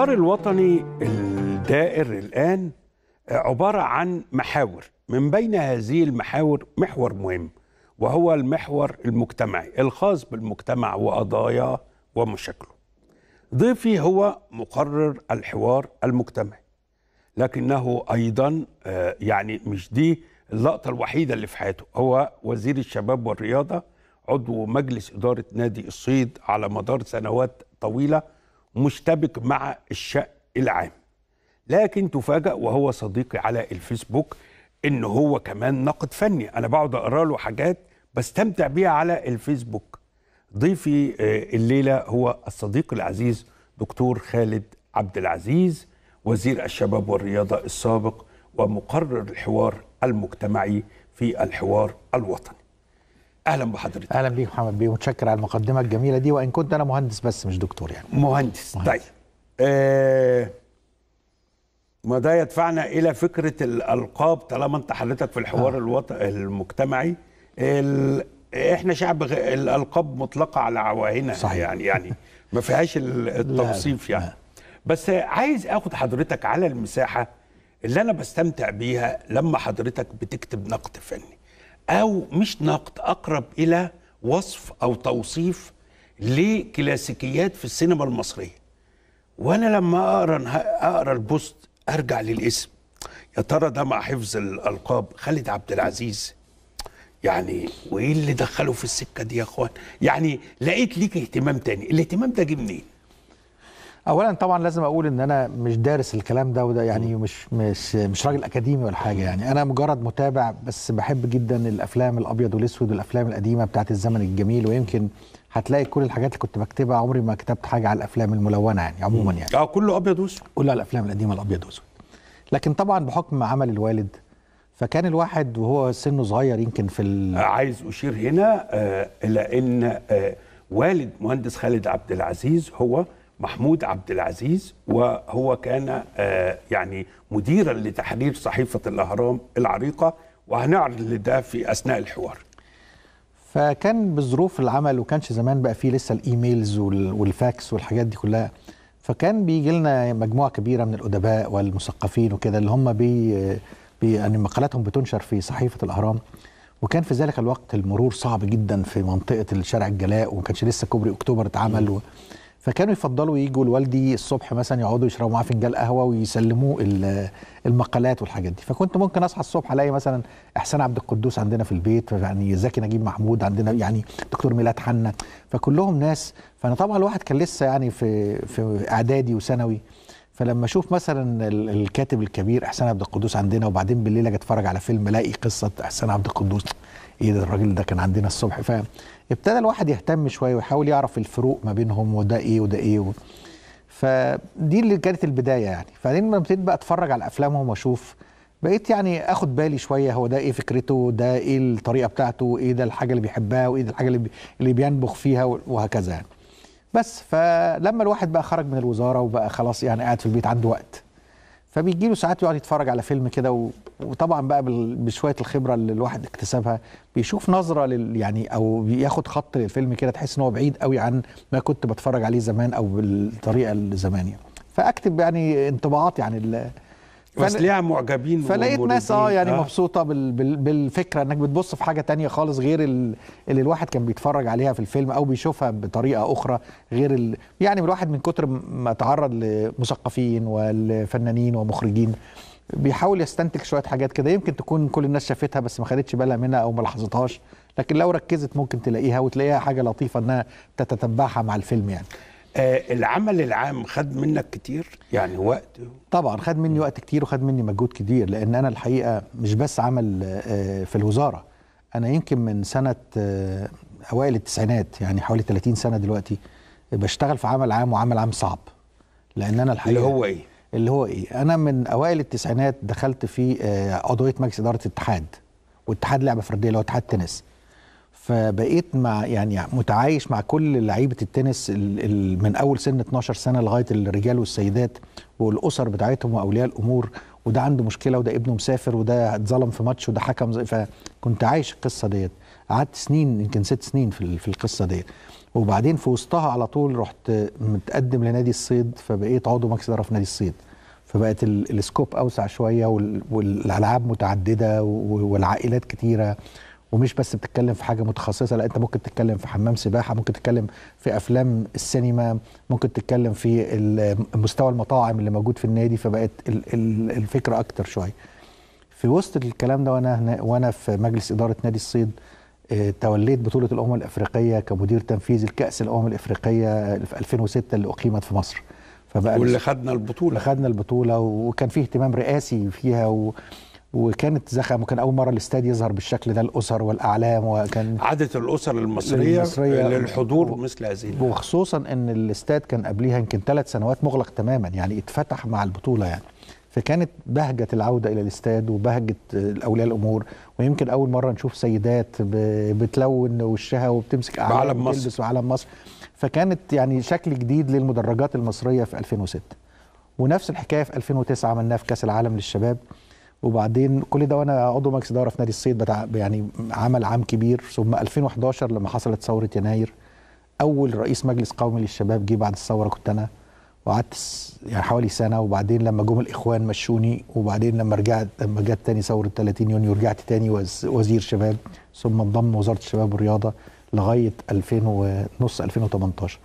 الحوار الوطني الدائر الآن عبارة عن محاور من بين هذه المحاور محور مهم وهو المحور المجتمعي الخاص بالمجتمع وقضاياه ومشاكله ضيفي هو مقرر الحوار المجتمعي لكنه أيضا آه، يعني مش دي اللقطة الوحيدة اللي في حياته هو وزير الشباب والرياضة عضو مجلس إدارة نادي الصيد على مدار سنوات طويلة مشتبك مع الشأن العام لكن تفاجأ وهو صديقي على الفيسبوك ان هو كمان ناقد فني انا بقعد اقرا له حاجات بستمتع بيها على الفيسبوك ضيفي آه، الليله هو الصديق العزيز دكتور خالد عبد العزيز وزير الشباب والرياضه السابق ومقرر الحوار المجتمعي في الحوار الوطني اهلا بحضرتك اهلا بيك محمد بيه متشكر على المقدمه الجميله دي وان كنت انا مهندس بس مش دكتور يعني مهندس, مهندس. طيب آه ما ده يدفعنا الى فكره الالقاب طالما انت حضرتك في الحوار آه. الوط... المجتمعي ال... احنا شعب غ... الالقاب مطلقه على عواهنا صحيح. يعني يعني ما فيهاش التوصيف يعني لا. بس عايز اخد حضرتك على المساحه اللي انا بستمتع بيها لما حضرتك بتكتب نقد فني او مش نقد اقرب الى وصف او توصيف لكلاسيكيات في السينما المصريه وانا لما اقرا اقرا البوست ارجع للاسم يا ترى ده مع حفظ الالقاب خالد عبد العزيز يعني وايه اللي دخله في السكه دي يا اخوان يعني لقيت ليك اهتمام تاني الاهتمام ده جه منين اولا طبعا لازم اقول ان انا مش دارس الكلام ده وده يعني مش مش مش راجل اكاديمي ولا حاجه يعني انا مجرد متابع بس بحب جدا الافلام الابيض والاسود والافلام القديمه بتاعه الزمن الجميل ويمكن هتلاقي كل الحاجات اللي كنت بكتبها عمري ما كتبت حاجه على الافلام الملونه يعني عموما يعني اه كله ابيض واسود كله على الافلام القديمه الابيض واسود لكن طبعا بحكم عمل الوالد فكان الواحد وهو سنه صغير يمكن في ال... آه، عايز اشير هنا آه الى ان آه والد مهندس خالد عبد العزيز هو محمود عبد العزيز وهو كان آه، يعني مديرا لتحرير صحيفة الأهرام العريقة وهنعرض ده في أثناء الحوار فكان بظروف العمل وكانش زمان بقى فيه لسه الايميلز والفاكس والحاجات دي كلها فكان بيجي لنا مجموعه كبيره من الادباء والمثقفين وكده اللي هم بي, بي يعني مقالاتهم بتنشر في صحيفه الاهرام وكان في ذلك الوقت المرور صعب جدا في منطقه الشارع الجلاء وما كانش لسه كوبري اكتوبر اتعمل و... فكانوا يفضلوا يجوا لوالدي الصبح مثلا يقعدوا يشربوا معاه فنجان قهوه ويسلموه المقالات والحاجات دي فكنت ممكن اصحى الصبح الاقي مثلا احسان عبد القدوس عندنا في البيت يعني زكي نجيب محمود عندنا يعني دكتور ميلاد حنا فكلهم ناس فانا طبعا الواحد كان لسه يعني في في اعدادي وثانوي فلما اشوف مثلا الكاتب الكبير احسان عبد القدوس عندنا وبعدين بالليل اجي اتفرج على فيلم الاقي قصه احسان عبد القدوس ايه ده الراجل ده كان عندنا الصبح فاهم ابتدى الواحد يهتم شويه ويحاول يعرف الفروق ما بينهم وده ايه وده ايه و... فدي اللي كانت البدايه يعني بعدين لما ابتديت بقى اتفرج على افلامهم واشوف بقيت يعني اخد بالي شويه هو ده ايه فكرته ده ايه الطريقه بتاعته ايه ده الحاجه اللي بيحبها وايه ده الحاجه اللي, بي... اللي بينبخ فيها وهكذا يعني بس فلما الواحد بقى خرج من الوزاره وبقى خلاص يعني قاعد في البيت عنده وقت فبيجي له ساعات يقعد يتفرج على فيلم كده وطبعا بقى بشويه الخبره اللي الواحد اكتسبها بيشوف نظره لل يعني او بياخد خط للفيلم كده تحس ان هو بعيد قوي عن ما كنت بتفرج عليه زمان او بالطريقه اللي زمان يعني فاكتب يعني انطباعات يعني بس معجبين فلقيت ناس اه يعني آه. مبسوطه بال بال بالفكره انك بتبص في حاجه تانية خالص غير اللي الواحد كان بيتفرج عليها في الفيلم او بيشوفها بطريقه اخرى غير ال يعني الواحد من كتر ما تعرض لمثقفين والفنانين ومخرجين بيحاول يستنتج شويه حاجات كده يمكن تكون كل الناس شافتها بس ما خدتش بالها منها او ما لاحظتهاش لكن لو ركزت ممكن تلاقيها وتلاقيها حاجه لطيفه انها تتتبعها مع الفيلم يعني آه العمل العام خد منك كتير يعني وقت طبعا خد مني وقت كتير وخد مني مجهود كتير لان انا الحقيقه مش بس عمل آه في الوزاره انا يمكن من سنه آه اوائل التسعينات يعني حوالي 30 سنه دلوقتي بشتغل في عمل عام وعمل عام صعب لان انا الحقيقه اللي هو ايه اللي هو ايه انا من اوائل التسعينات دخلت في عضويه آه، مجلس اداره الاتحاد واتحاد لعبه فرديه اللي هو اتحاد تنس فبقيت مع يعني متعايش مع كل لعيبه التنس من اول سن 12 سنه لغايه الرجال والسيدات والاسر بتاعتهم واولياء الامور وده عنده مشكله وده ابنه مسافر وده اتظلم في ماتش وده حكم فكنت عايش القصه ديت قعدت سنين يمكن ست سنين في في القصه ديت وبعدين في وسطها على طول رحت متقدم لنادي الصيد فبقيت عضو مجلس اداره في نادي الصيد فبقت السكوب اوسع شويه والالعاب متعدده والعائلات كتيره ومش بس بتتكلم في حاجه متخصصه لا انت ممكن تتكلم في حمام سباحه ممكن تتكلم في افلام السينما ممكن تتكلم في مستوى المطاعم اللي موجود في النادي فبقت الفكره اكتر شويه في وسط الكلام ده وانا هنا وانا في مجلس اداره نادي الصيد آه، توليت بطولة الأمم الأفريقية كمدير تنفيذي لكأس الأمم الأفريقية في 2006 اللي أقيمت في مصر فبقى واللي خدنا البطولة خدنا البطولة وكان فيه اهتمام رئاسي فيها و... وكانت زخم وكان اول مره الاستاد يظهر بالشكل ده الاسر والاعلام وكان عاده الاسر المصريه, المصرية للحضور و... مثل هذه وخصوصا ان الاستاد كان قبليها يمكن ثلاث سنوات مغلق تماما يعني اتفتح مع البطوله يعني فكانت بهجة العودة إلى الاستاد وبهجة أولياء الأمور ويمكن أول مرة نشوف سيدات بتلون وشها وبتمسك أعلام مصر وتلبس وعلم مصر فكانت يعني شكل جديد للمدرجات المصرية في 2006 ونفس الحكاية في 2009 عملناها في كأس العالم للشباب وبعدين كل ده وانا عضو مجلس اداره في نادي الصيد بتاع يعني عمل عام كبير ثم 2011 لما حصلت ثوره يناير اول رئيس مجلس قومي للشباب جه بعد الثوره كنت انا وقعدت يعني حوالي سنه وبعدين لما جم الاخوان مشوني وبعدين لما رجعت لما جت تاني ثوره 30 يونيو رجعت تاني وزير شباب ثم انضم وزاره الشباب والرياضه لغايه 2000 ونص 2018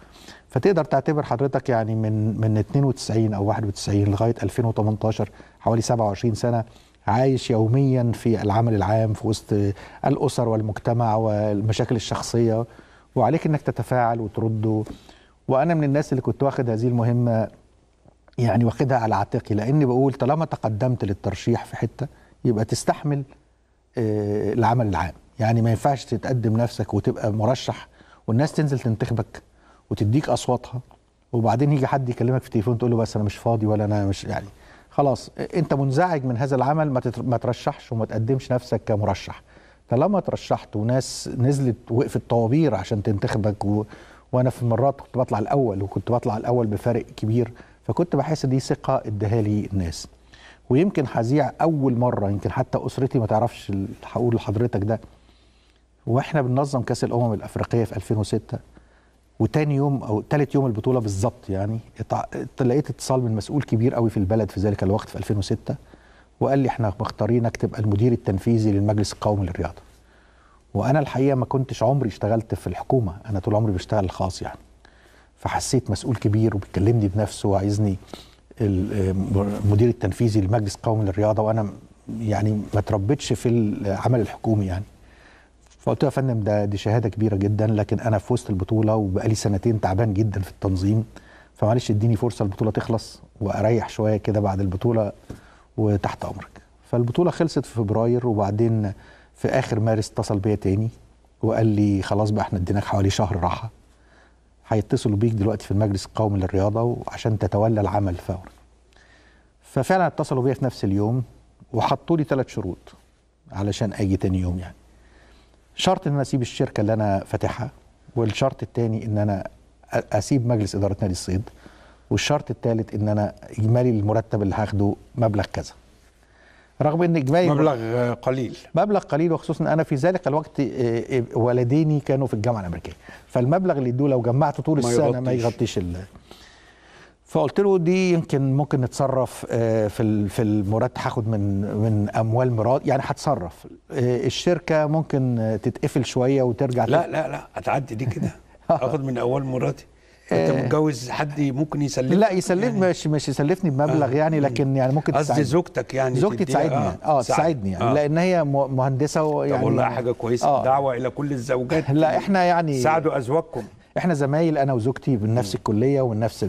فتقدر تعتبر حضرتك يعني من من 92 او 91 لغايه 2018 حوالي 27 سنه عايش يوميا في العمل العام في وسط الاسر والمجتمع والمشاكل الشخصيه وعليك انك تتفاعل وترد وانا من الناس اللي كنت واخد هذه المهمه يعني واخدها على عاتقي لاني بقول طالما تقدمت للترشيح في حته يبقى تستحمل آه، العمل العام يعني ما ينفعش تتقدم نفسك وتبقى مرشح والناس تنزل تنتخبك وتديك اصواتها وبعدين يجي حد يكلمك في التليفون تقول له بس انا مش فاضي ولا انا مش يعني خلاص انت منزعج من هذا العمل ما, ما ترشحش وما تقدمش نفسك كمرشح طالما ترشحت وناس نزلت وقفت طوابير عشان تنتخبك و... وانا في مرات كنت بطلع الاول وكنت بطلع الاول بفارق كبير فكنت بحس دي ثقه اداها لي الناس ويمكن هذيع اول مره يمكن حتى اسرتي ما تعرفش هقول لحضرتك ده واحنا بننظم كاس الامم الافريقيه في 2006 وتاني يوم او تالت يوم البطوله بالظبط يعني لقيت اتصال من مسؤول كبير قوي في البلد في ذلك الوقت في 2006 وقال لي احنا مختارينك تبقى المدير التنفيذي للمجلس القومي للرياضه وانا الحقيقه ما كنتش عمري اشتغلت في الحكومه انا طول عمري بشتغل خاص يعني فحسيت مسؤول كبير وبيكلمني بنفسه وعايزني المدير التنفيذي للمجلس القومي للرياضه وانا يعني ما تربيتش في العمل الحكومي يعني فقلت له يا فندم ده دي شهاده كبيره جدا لكن انا في وسط البطوله وبقالي سنتين تعبان جدا في التنظيم فمعلش اديني فرصه البطوله تخلص واريح شويه كده بعد البطوله وتحت امرك فالبطوله خلصت في فبراير وبعدين في اخر مارس اتصل بيا تاني وقال لي خلاص بقى احنا اديناك حوالي شهر راحه هيتصلوا بيك دلوقتي في المجلس القومي للرياضه وعشان تتولى العمل فورا ففعلا اتصلوا بيا في نفس اليوم وحطوا لي ثلاث شروط علشان اجي تاني يوم يعني شرط ان انا اسيب الشركه اللي انا فاتحها والشرط الثاني ان انا اسيب مجلس اداره نادي الصيد والشرط الثالث ان انا اجمالي المرتب اللي هاخده مبلغ كذا رغم ان اجمالي مبلغ قليل مبلغ قليل وخصوصا انا في ذلك الوقت والديني كانوا في الجامعه الامريكيه فالمبلغ اللي يدوه لو جمعته طول ما السنه يغطيش. ما يغطيش فقلت له دي يمكن ممكن نتصرف آه، في في المرتب هاخد من من اموال مراد يعني هتصرف آه، الشركه ممكن تتقفل شويه وترجع لا لا لا هتعدي دي كده آه. هاخد من اول مراتي انت متجوز حد ممكن يسلفني لا يسلف يعني مش مش يسلفني بمبلغ آه. يعني لكن يعني ممكن قصدي زوجتك يعني زوجتي تساعدني اه, آه تساعدني يعني آه. لان هي مهندسه ويعني طب والله حاجه كويسه آه. دعوه الى كل الزوجات لا احنا يعني ساعدوا ازواجكم احنا زمايل انا وزوجتي من نفس الكليه ومن نفس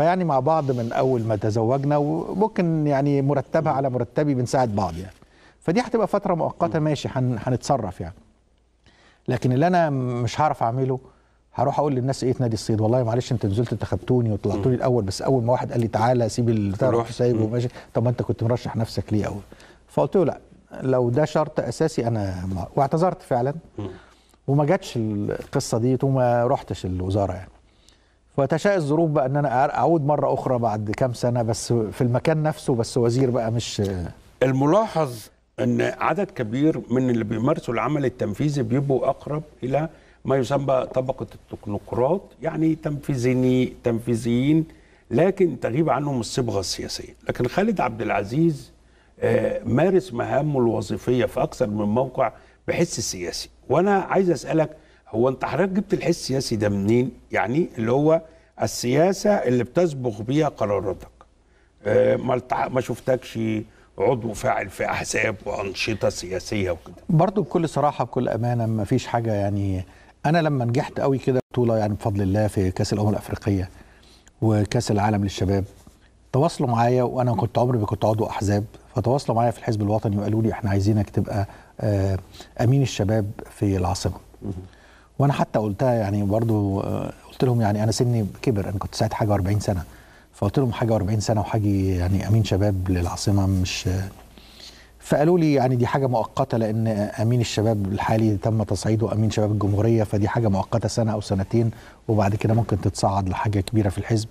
فيعني مع بعض من اول ما تزوجنا وممكن يعني مرتبها على مرتبي بنساعد بعض يعني فدي هتبقى فتره مؤقته ماشي هنتصرف يعني لكن اللي انا مش هعرف اعمله هروح اقول للناس ايه في نادي الصيد والله معلش انت نزلت انت وطلعتوني الاول بس اول ما واحد قال لي تعالى سيب البتاع سايبه وماشي طب ما انت كنت مرشح نفسك ليه اول فقلت له لا لو ده شرط اساسي انا واعتذرت فعلا وما جاتش القصه دي وما رحتش الوزاره يعني وتشاء الظروف بقى ان انا اعود مره اخرى بعد كام سنه بس في المكان نفسه بس وزير بقى مش الملاحظ ان عدد كبير من اللي بيمارسوا العمل التنفيذي بيبقوا اقرب الى ما يسمى طبقه التكنوقراط يعني تنفيذيين تنفيذيين لكن تغيب عنهم الصبغه السياسيه لكن خالد عبد العزيز آه، مارس مهامه الوظيفيه في اكثر من موقع بحس السياسي وانا عايز اسالك هو انت حضرتك جبت الحس السياسي ده منين؟ يعني اللي هو السياسه اللي بتسبق بيها قراراتك. آه، ما ما شفتكش عضو فاعل في احزاب وانشطه سياسيه وكده. برضه بكل صراحه بكل امانه ما فيش حاجه يعني انا لما نجحت قوي كده بطوله يعني بفضل الله في كاس الامم الافريقيه وكاس العالم للشباب تواصلوا معايا وانا كنت عمري ما كنت عضو احزاب فتواصلوا معايا في الحزب الوطني وقالوا لي احنا عايزينك تبقى آه، امين الشباب في العاصمه. وانا حتى قلتها يعني برضو آه، قلت لهم يعني انا سني كبر انا كنت ساعتها حاجه 40 سنه فقلت لهم حاجه 40 سنه وحاجي يعني امين شباب للعاصمه مش فقالوا لي يعني دي حاجه مؤقته لان امين الشباب الحالي تم تصعيده امين شباب الجمهوريه فدي حاجه مؤقته سنه او سنتين وبعد كده ممكن تتصعد لحاجه كبيره في الحزب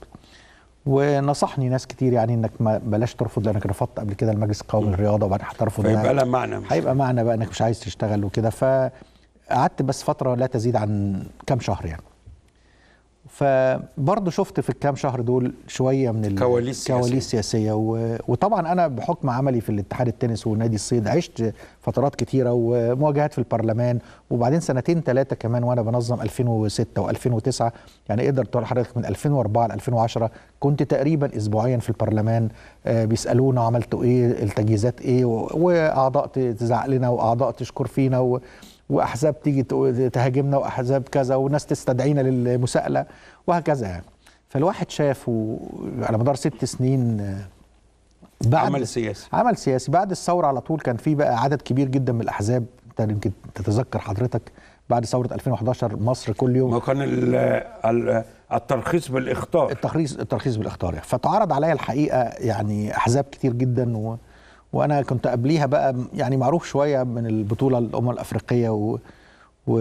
ونصحني ناس كتير يعني انك ما بلاش ترفض لانك رفضت قبل كده المجلس القومي للرياضه وبعدين هترفض هيبقى لها معنى هيبقى معنى بقى انك مش عايز تشتغل وكده ف قعدت بس فتره لا تزيد عن كام شهر يعني فبرضه شفت في الكام شهر دول شويه من الكواليس السياسية, السياسيه و... وطبعا انا بحكم عملي في الاتحاد التنس ونادي الصيد عشت فترات كتيره ومواجهات في البرلمان وبعدين سنتين ثلاثه كمان وانا بنظم 2006 و2009 يعني اقدر تقول حضرتك من 2004 ل 2010 كنت تقريبا اسبوعيا في البرلمان آه، بيسالونا عملتوا ايه التجهيزات ايه واعضاء تزعق لنا واعضاء تشكر فينا و... واحزاب تيجي تهاجمنا واحزاب كذا وناس تستدعينا للمساءله وهكذا يعني فالواحد شاف على مدار ست سنين آه، بعد عمل سياسي عمل سياسي بعد الثوره على طول كان في بقى عدد كبير جدا من الاحزاب انت يمكن تتذكر حضرتك بعد ثوره 2011 مصر كل يوم وكان الترخيص بالاخطار الترخيص الترخيص بالاخطار يعني فتعرض عليا الحقيقه يعني احزاب كتير جدا و وانا كنت قبليها بقى يعني معروف شويه من البطوله الامم الافريقيه و... و...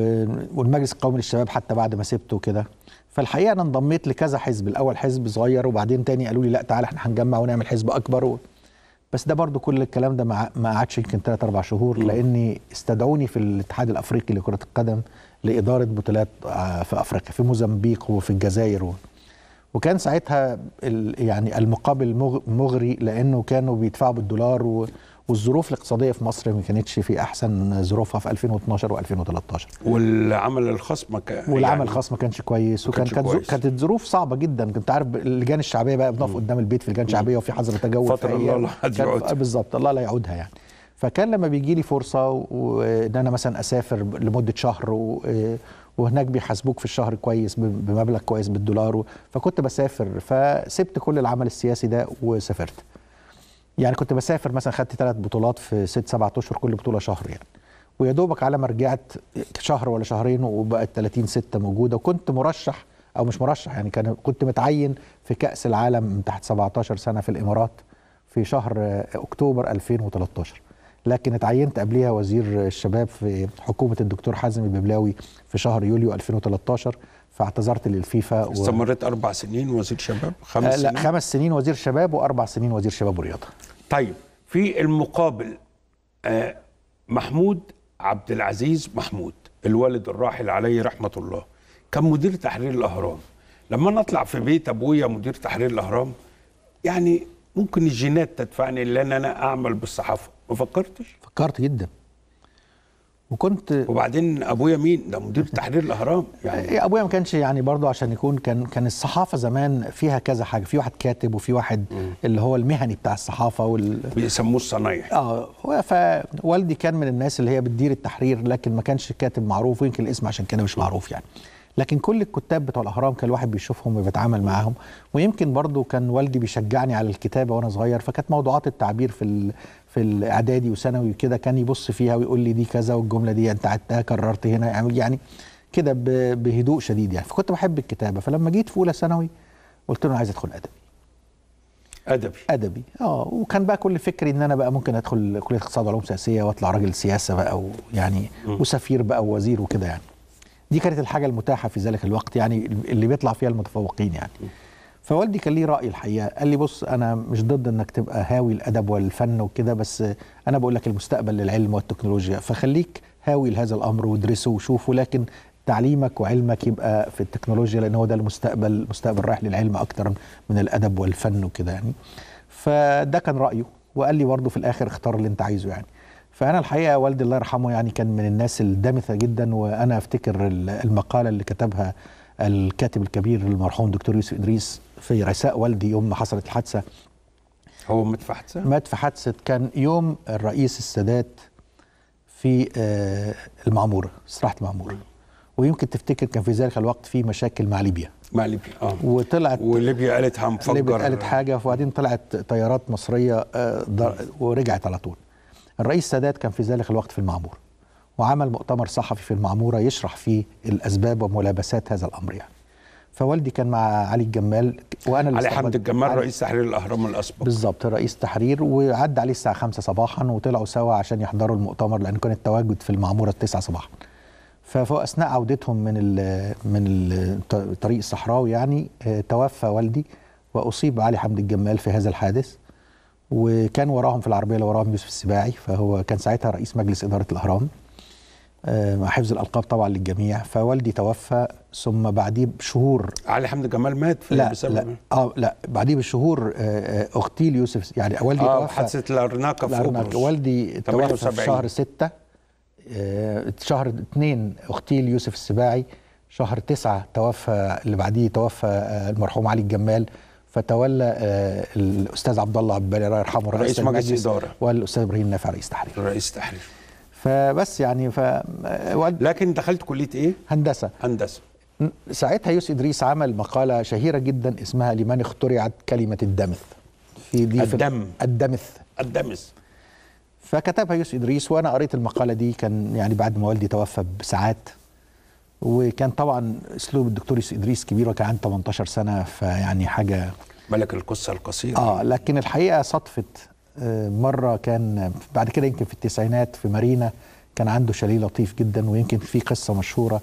والمجلس القومي للشباب حتى بعد ما سبته كده فالحقيقه انا انضميت لكذا حزب الاول حزب صغير وبعدين تاني قالوا لي لا تعالى احنا هنجمع ونعمل حزب اكبر و... بس ده برضو كل الكلام ده ما قعدش يمكن 3 4 شهور لاني استدعوني في الاتحاد الافريقي لكره القدم لاداره بطولات آه، في افريقيا في موزمبيق وفي الجزائر و... وكان ساعتها يعني المقابل مغري لانه كانوا بيدفعوا بالدولار والظروف الاقتصاديه في مصر ما كانتش في احسن ظروفها في 2012 و2013 والعمل الخاص ما كان والعمل يعني الخاص ما كانش كويس وكان كانت كانت الظروف صعبه جدا كنت عارف اللجان الشعبيه بقى بنقف قدام البيت في اللجان الشعبيه وفي حظر تجول فتره الله لا يعودها بالظبط الله لا يعودها يعني فكان لما بيجي لي فرصه وان انا مثلا اسافر لمده شهر وهناك بيحاسبوك في الشهر كويس بمبلغ كويس بالدولار فكنت بسافر فسبت كل العمل السياسي ده وسافرت يعني كنت بسافر مثلا خدت ثلاث بطولات في ست سبعة اشهر كل بطوله شهر يعني ويا دوبك على ما رجعت شهر ولا شهرين وبقت 30 6 موجوده وكنت مرشح او مش مرشح يعني كان كنت متعين في كاس العالم تحت 17 سنه في الامارات في شهر اكتوبر 2013 لكن اتعينت قبلها وزير الشباب في حكومه الدكتور حازم الببلاوي في شهر يوليو 2013 فاعتذرت للفيفا استمرت و... اربع سنين وزير شباب خمس آه، لا سنين. خمس سنين وزير شباب واربع سنين وزير شباب ورياضه طيب في المقابل آه، محمود عبد العزيز محمود الوالد الراحل عليه رحمه الله كان مدير تحرير الاهرام لما انا اطلع في بيت ابويا مدير تحرير الاهرام يعني ممكن الجينات تدفعني لان انا اعمل بالصحافه ما فكرتش فكرت جدا وكنت وبعدين ابويا مين ده مدير تحرير الاهرام يعني إيه، ابويا ما كانش يعني برضه عشان يكون كان كان الصحافه زمان فيها كذا حاجه في واحد كاتب وفي واحد اللي هو المهني بتاع الصحافه وال بيسموه الصنايع اه فوالدي كان من الناس اللي هي بتدير التحرير لكن ما كانش كاتب معروف ويمكن الاسم عشان كده مش معروف يعني لكن كل الكتاب بتوع الأهرام كان الواحد بيشوفهم وبيتعامل معاهم ويمكن برضو كان والدي بيشجعني على الكتابة وأنا صغير فكانت موضوعات التعبير في في الإعدادي وثانوي وكده كان يبص فيها ويقول لي دي كذا والجملة دي أنت عدتها كررت هنا يعني, يعني كده بهدوء شديد يعني فكنت بحب الكتابة فلما جيت في أولى ثانوي قلت له أنا عايز أدخل أدبي ادبي ادبي اه وكان بقى كل فكري ان انا بقى ممكن ادخل كليه اقتصاد وعلوم سياسيه واطلع راجل سياسه بقى ويعني وسفير بقى ووزير وكده يعني دي كانت الحاجه المتاحه في ذلك الوقت يعني اللي بيطلع فيها المتفوقين يعني فوالدي كان ليه راي الحقيقه قال لي بص انا مش ضد انك تبقى هاوي الادب والفن وكده بس انا بقول لك المستقبل للعلم والتكنولوجيا فخليك هاوي لهذا الامر وادرسه وشوفه لكن تعليمك وعلمك يبقى في التكنولوجيا لان هو ده المستقبل مستقبل رايح للعلم اكتر من الادب والفن وكده يعني فده كان رايه وقال لي برضه في الاخر اختار اللي انت عايزه يعني فانا الحقيقه والدي الله يرحمه يعني كان من الناس الدامثه جدا وانا افتكر المقاله اللي كتبها الكاتب الكبير المرحوم دكتور يوسف ادريس في رثاء والدي يوم ما حصلت الحادثه هو مات في حادثه؟ مات في حادثه كان يوم الرئيس السادات في آه، المعموره استراحه المعموره ويمكن تفتكر كان في ذلك الوقت في مشاكل مع ليبيا مع ليبيا اه وطلعت وليبيا قالت هنفجر ليبيا قالت حاجه وبعدين طلعت طيارات مصريه آه، ورجعت على طول الرئيس السادات كان في ذلك الوقت في المعمورة وعمل مؤتمر صحفي في المعمورة يشرح فيه الأسباب وملابسات هذا الأمر يعني فوالدي كان مع علي الجمال وانا اللي علي حمد الجمال رئيس تحرير الاهرام الاسبق بالظبط رئيس تحرير وعدى عليه الساعه 5 صباحا وطلعوا سوا عشان يحضروا المؤتمر لان كان التواجد في المعموره 9 صباحا فاثناء عودتهم من ال من الطريق الصحراوي يعني آه، توفى والدي واصيب علي حمد الجمال في هذا الحادث وكان وراهم في العربيه اللي وراهم يوسف السباعي فهو كان ساعتها رئيس مجلس اداره الاهرام مع آه، حفظ الالقاب طبعا للجميع فوالدي توفى ثم بعديه بشهور علي حمد جمال مات في لا بسبب لا اه لا بعديه بشهور آه، آه، اختي ليوسف يعني والدي آه توفى حادثه الارناقه في قبرص والدي توفى في شهر 6 آه شهر 2 اختي ليوسف السباعي شهر 9 توفى اللي بعديه توفى المرحوم علي الجمال فتولى آه، الاستاذ عبد الله عبد الله يرحمه رئيس رئيس مجلس الاداره والاستاذ ابراهيم نافع رئيس تحرير رئيس تحرير فبس يعني ف آه، لكن دخلت كليه ايه؟ هندسه هندسه ساعتها يوسف ادريس عمل مقاله شهيره جدا اسمها لمن اخترعت كلمه الدمث في دي الدم الدمث الدمث فكتبها يوسف ادريس وانا قريت المقاله دي كان يعني بعد ما والدي توفى بساعات وكان طبعا اسلوب الدكتور ادريس كبير وكان عنده 18 سنه فيعني حاجه ملك القصه القصيره اه لكن الحقيقه صدفت آه، مره كان بعد كده يمكن في التسعينات في مارينا كان عنده شاليه لطيف جدا ويمكن في قصه مشهوره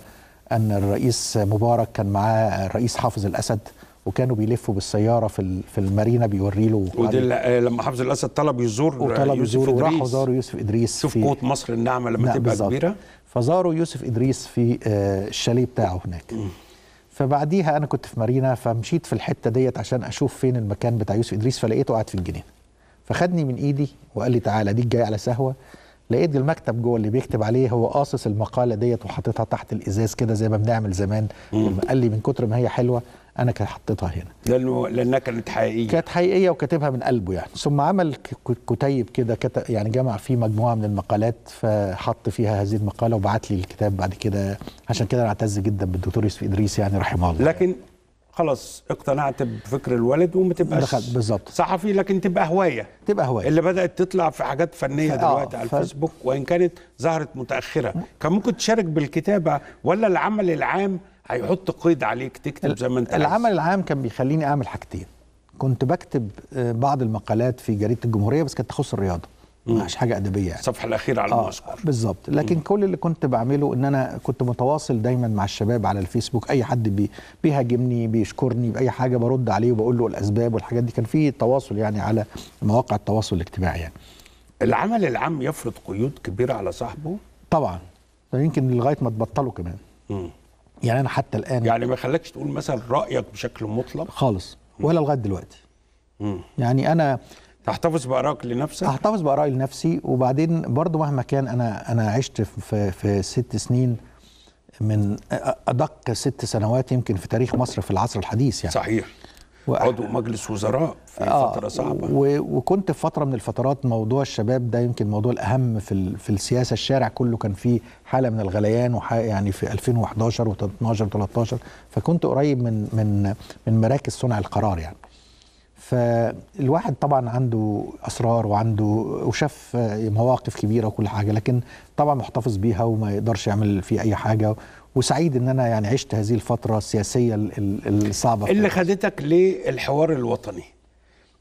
ان الرئيس مبارك كان معاه الرئيس حافظ الاسد وكانوا بيلفوا بالسياره في في المارينا بيوري له ودي لما حافظ الاسد طلب يزور وطلب يزور وراحوا زاروا يوسف ادريس شوف قوه مصر الناعمه لما نعم، تبقى بالزبط. كبيره فزاروا يوسف إدريس في آه، الشاليه بتاعه هناك فبعديها أنا كنت في مارينا فمشيت في الحتة ديت عشان أشوف فين المكان بتاع يوسف إدريس فلقيته قاعد في الجنينة فخدني من إيدي وقال لي تعالى دي جاي على سهوة لقيت المكتب جوه اللي بيكتب عليه هو قاصص المقالة ديت وحاططها تحت الإزاز كده زي ما بنعمل زمان قال لي من كتر ما هي حلوة انا كان حطيتها هنا لانه لانها كانت حقيقيه كانت حقيقيه وكاتبها من قلبه يعني ثم عمل كتيب كده يعني جمع فيه مجموعه من المقالات فحط فيها هذه المقاله وبعت لي الكتاب بعد كده عشان كده انا اعتز جدا بالدكتور يوسف ادريس يعني رحمه الله لكن خلاص اقتنعت بفكر الولد وما تبقاش بالظبط صحفي لكن تبقى هوايه تبقى هوايه اللي بدات تطلع في حاجات فنيه ف... دلوقتي آه، على الفيسبوك وان كانت ظهرت متاخره كان ممكن تشارك بالكتابه ولا العمل العام هيحط قيد عليك تكتب زي ما انت العمل عايز. العام كان بيخليني اعمل حاجتين كنت بكتب آه، بعض المقالات في جريده الجمهوريه بس كانت تخص الرياضه مش حاجه ادبيه يعني الصفحه الاخيره على آه المذكر بالظبط لكن مم. كل اللي كنت بعمله ان انا كنت متواصل دايما مع الشباب على الفيسبوك اي حد بي بيهاجمني بيشكرني باي حاجه برد عليه وبقول له الاسباب والحاجات دي كان في تواصل يعني على مواقع التواصل الاجتماعي يعني العمل العام يفرض قيود كبيره على صاحبه طبعا يمكن لغايه ما تبطله كمان مم. يعني انا حتى الان يعني ما خلاكش تقول مثلا رايك بشكل مطلق خالص ولا لغايه دلوقتي مم. يعني انا تحتفظ بارائك لنفسك احتفظ بارائي لنفسي وبعدين برضو مهما كان انا انا عشت في في ست سنين من ادق ست سنوات يمكن في تاريخ مصر في العصر الحديث يعني صحيح عضو مجلس وزراء في آه فتره صعبه وكنت في فتره من الفترات موضوع الشباب ده يمكن الموضوع الاهم في في السياسه الشارع كله كان فيه حاله من الغليان يعني في 2011 و12 و13 فكنت قريب من من من مراكز صنع القرار يعني فالواحد طبعا عنده اسرار وعنده وشاف مواقف كبيره وكل حاجه لكن طبعا محتفظ بيها وما يقدرش يعمل فيه اي حاجه وسعيد ان انا يعني عشت هذه الفتره السياسيه الصعبه اللي خدتك للحوار الوطني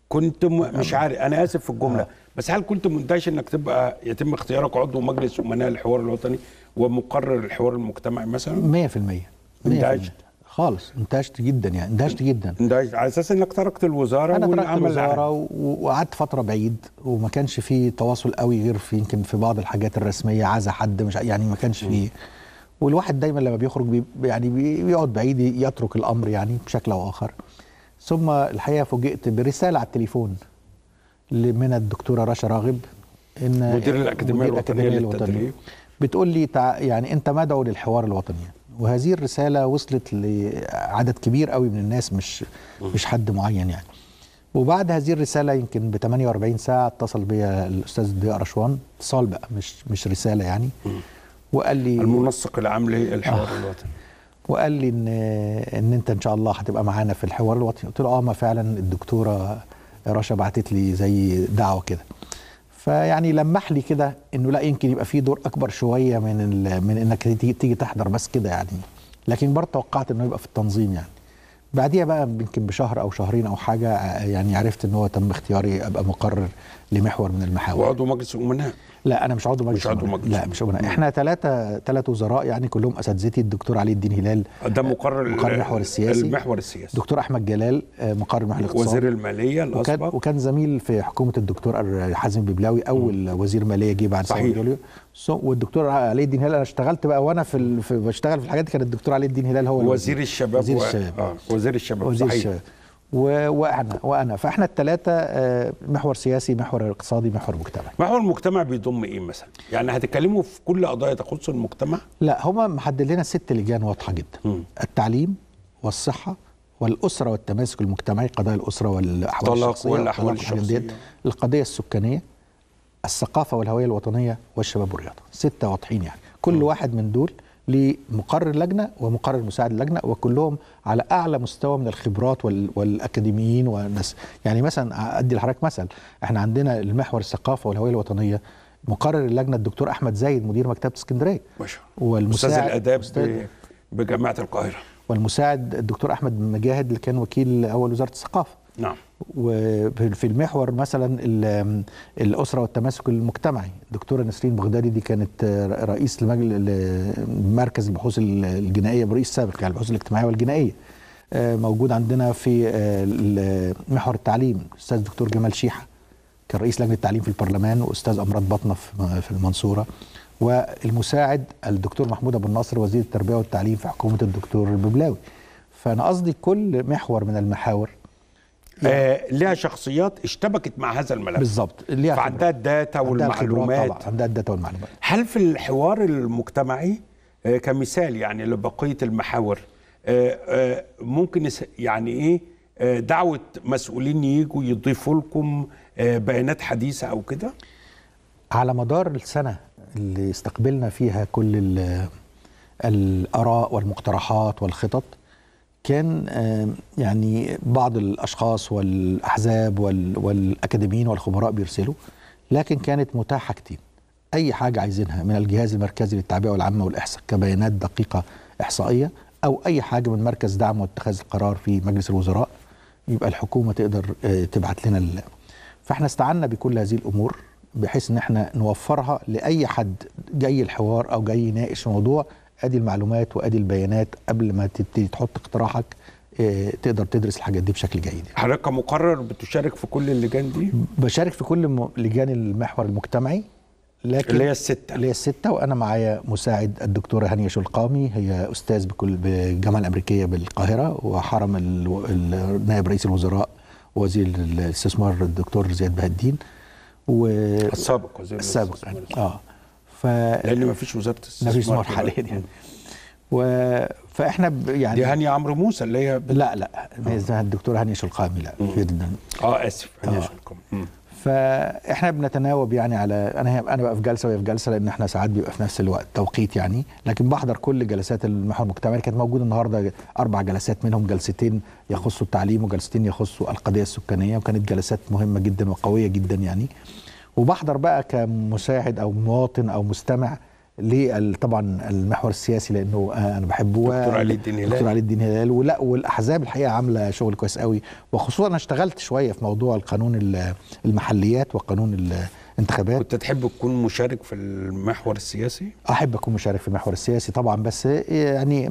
كنت م... مش عارف انا اسف في الجمله آه. بس هل كنت مندهش انك تبقى يتم اختيارك عضو مجلس امناء الحوار الوطني ومقرر الحوار المجتمعي مثلا 100% اندهشت خالص اندهشت جدا يعني اندهشت جدا اندهشت على اساس انك تركت الوزاره انا تركت الوزاره وقعدت فتره بعيد وما كانش في تواصل قوي غير في يمكن في بعض الحاجات الرسميه عزا حد مش يعني ما كانش في والواحد دايما لما بيخرج بي يعني بيقعد بعيد يترك الامر يعني بشكل او اخر ثم الحقيقه فوجئت برساله على التليفون من الدكتوره رشا راغب ان مدير الاكاديميه الوطنيه للتدريب بتقول لي تع... يعني انت مدعو للحوار الوطني وهذه الرساله وصلت لعدد كبير قوي من الناس مش مش حد معين يعني وبعد هذه الرساله يمكن ب 48 ساعه اتصل بيا الاستاذ ضياء رشوان اتصال بقى مش مش رساله يعني وقال لي المنسق العام للحوار آه الوطني وقال لي ان ان انت ان شاء الله هتبقى معانا في الحوار الوطني قلت له اه ما فعلا الدكتوره رشا بعتت لي زي دعوه كده فيعني لمح لي كده انه لا يمكن يبقى في دور اكبر شويه من من انك تيجي, تيجي تحضر بس كده يعني لكن برضه توقعت انه يبقى في التنظيم يعني بعديها بقى يمكن بشهر او شهرين او حاجه آه، يعني عرفت ان هو تم اختياري ابقى مقرر لمحور من المحاور وعضو مجلس الامناء لا انا مش عضو مجلس مش عضو مجلس لا مش عضو احنا ثلاثه ثلاث وزراء يعني كلهم اساتذتي الدكتور علي الدين هلال ده مقرر مقرر المحور السياسي المحور السياسي دكتور احمد جلال آه، مقرر المحور الاقتصادي وزير الماليه وكان, وكان زميل في حكومه الدكتور حازم بيبلاوي اول م. وزير ماليه جه بعد صحيح جوليو والدكتور علي الدين هلال انا اشتغلت بقى وانا في, بشتغل في الحاجات دي كان الدكتور علي الدين هلال هو وزير الشباب وزير الشباب, آه. وزير الشباب وزير صحيح الشباب. وانا وانا فاحنا الثلاثه آه، محور سياسي محور اقتصادي محور مجتمع محور المجتمع بيضم ايه مثلا يعني هتتكلموا في كل قضايا تخص المجتمع لا هما محدد لنا ست لجان واضحه جدا م. التعليم والصحه والاسره والتماسك المجتمعي قضايا الاسره والاحوال الشخصيه والاحوال الشخصيه القضيه السكانيه الثقافه والهويه الوطنيه والشباب والرياضه سته واضحين يعني كل م. واحد من دول لمقرر لجنه ومقرر مساعد لجنه وكلهم على اعلى مستوى من الخبرات والاكاديميين والناس يعني مثلا ادي لحضرتك مثل احنا عندنا المحور الثقافه والهويه الوطنيه مقرر اللجنه الدكتور احمد زايد مدير مكتبه اسكندريه أستاذ الاداب بجامعه القاهره والمساعد الدكتور احمد مجاهد اللي كان وكيل اول وزاره الثقافه نعم وفي المحور مثلا الاسره والتماسك المجتمعي الدكتوره نسرين بغدادي دي كانت رئيس مركز البحوث الجنائيه برئيس سابق يعني البحوث الاجتماعيه والجنائيه آه، موجود عندنا في آه، محور التعليم الاستاذ دكتور جمال شيحه كان رئيس لجنه التعليم في البرلمان واستاذ امراض بطنه في المنصوره والمساعد الدكتور محمود ابو الناصر وزير التربيه والتعليم في حكومه الدكتور الببلاوي فانا قصدي كل محور من المحاور آه لها شخصيات اشتبكت مع هذا الملف بالظبط ليها فعندها الداتا والمعلومات عندها الداتا والمعلومات هل في الحوار المجتمعي آه كمثال يعني لبقيه المحاور آه آه ممكن يعني ايه آه، دعوه مسؤولين يجوا يضيفوا لكم آه، بيانات حديثه او كده؟ على مدار السنه اللي استقبلنا فيها كل الاراء والمقترحات والخطط كان يعني بعض الاشخاص والاحزاب والاكاديميين والخبراء بيرسلوا لكن كانت متاحه كتير اي حاجه عايزينها من الجهاز المركزي للتعبئه العامه والاحصاء كبيانات دقيقه احصائيه او اي حاجه من مركز دعم واتخاذ القرار في مجلس الوزراء يبقى الحكومه تقدر آه، تبعت لنا ال... فاحنا استعنا بكل هذه الامور بحيث ان احنا نوفرها لاي حد جاي الحوار او جاي يناقش موضوع ادي المعلومات وادي البيانات قبل ما تبتدي تحط اقتراحك آه، تقدر تدرس الحاجات دي بشكل جيد حضرتك كمقرر بتشارك في كل اللجان دي؟ بشارك في كل لجان المحور المجتمعي لكن اللي هي الستة اللي هي الستة وأنا معايا مساعد الدكتورة هانية شلقامي هي أستاذ بكل بالجامعة الأمريكية بالقاهرة وحرم نائب رئيس الوزراء وزير الاستثمار الدكتور زياد بهدين الدين و السابق وزير السابق السابق. اه لان لان مفيش وزاره الاستثمار في يعني و... فاحنا ب... يعني دي هانيه عمرو موسى اللي هي لا لا آه. اسمها الدكتوره هانيه شلقامي لا جدا اه اسف هانيه آه. شلقامي فاحنا بنتناوب يعني على انا انا بقى في جلسه وهي في جلسه لان احنا ساعات بيبقى في نفس الوقت توقيت يعني لكن بحضر كل جلسات المحور المجتمعي كانت موجوده النهارده اربع جلسات منهم جلستين يخصوا التعليم وجلستين يخصوا القضيه السكانيه وكانت جلسات مهمه جدا وقويه جدا يعني وبحضر بقى كمساعد او مواطن او مستمع طبعا المحور السياسي لانه انا بحبه دكتور علي الدين هلال دكتور علي الدين هلال ولا والاحزاب الحقيقه عامله شغل كويس قوي وخصوصا انا اشتغلت شويه في موضوع القانون المحليات وقانون الانتخابات كنت تحب تكون مشارك في المحور السياسي؟ احب اكون مشارك في المحور السياسي طبعا بس يعني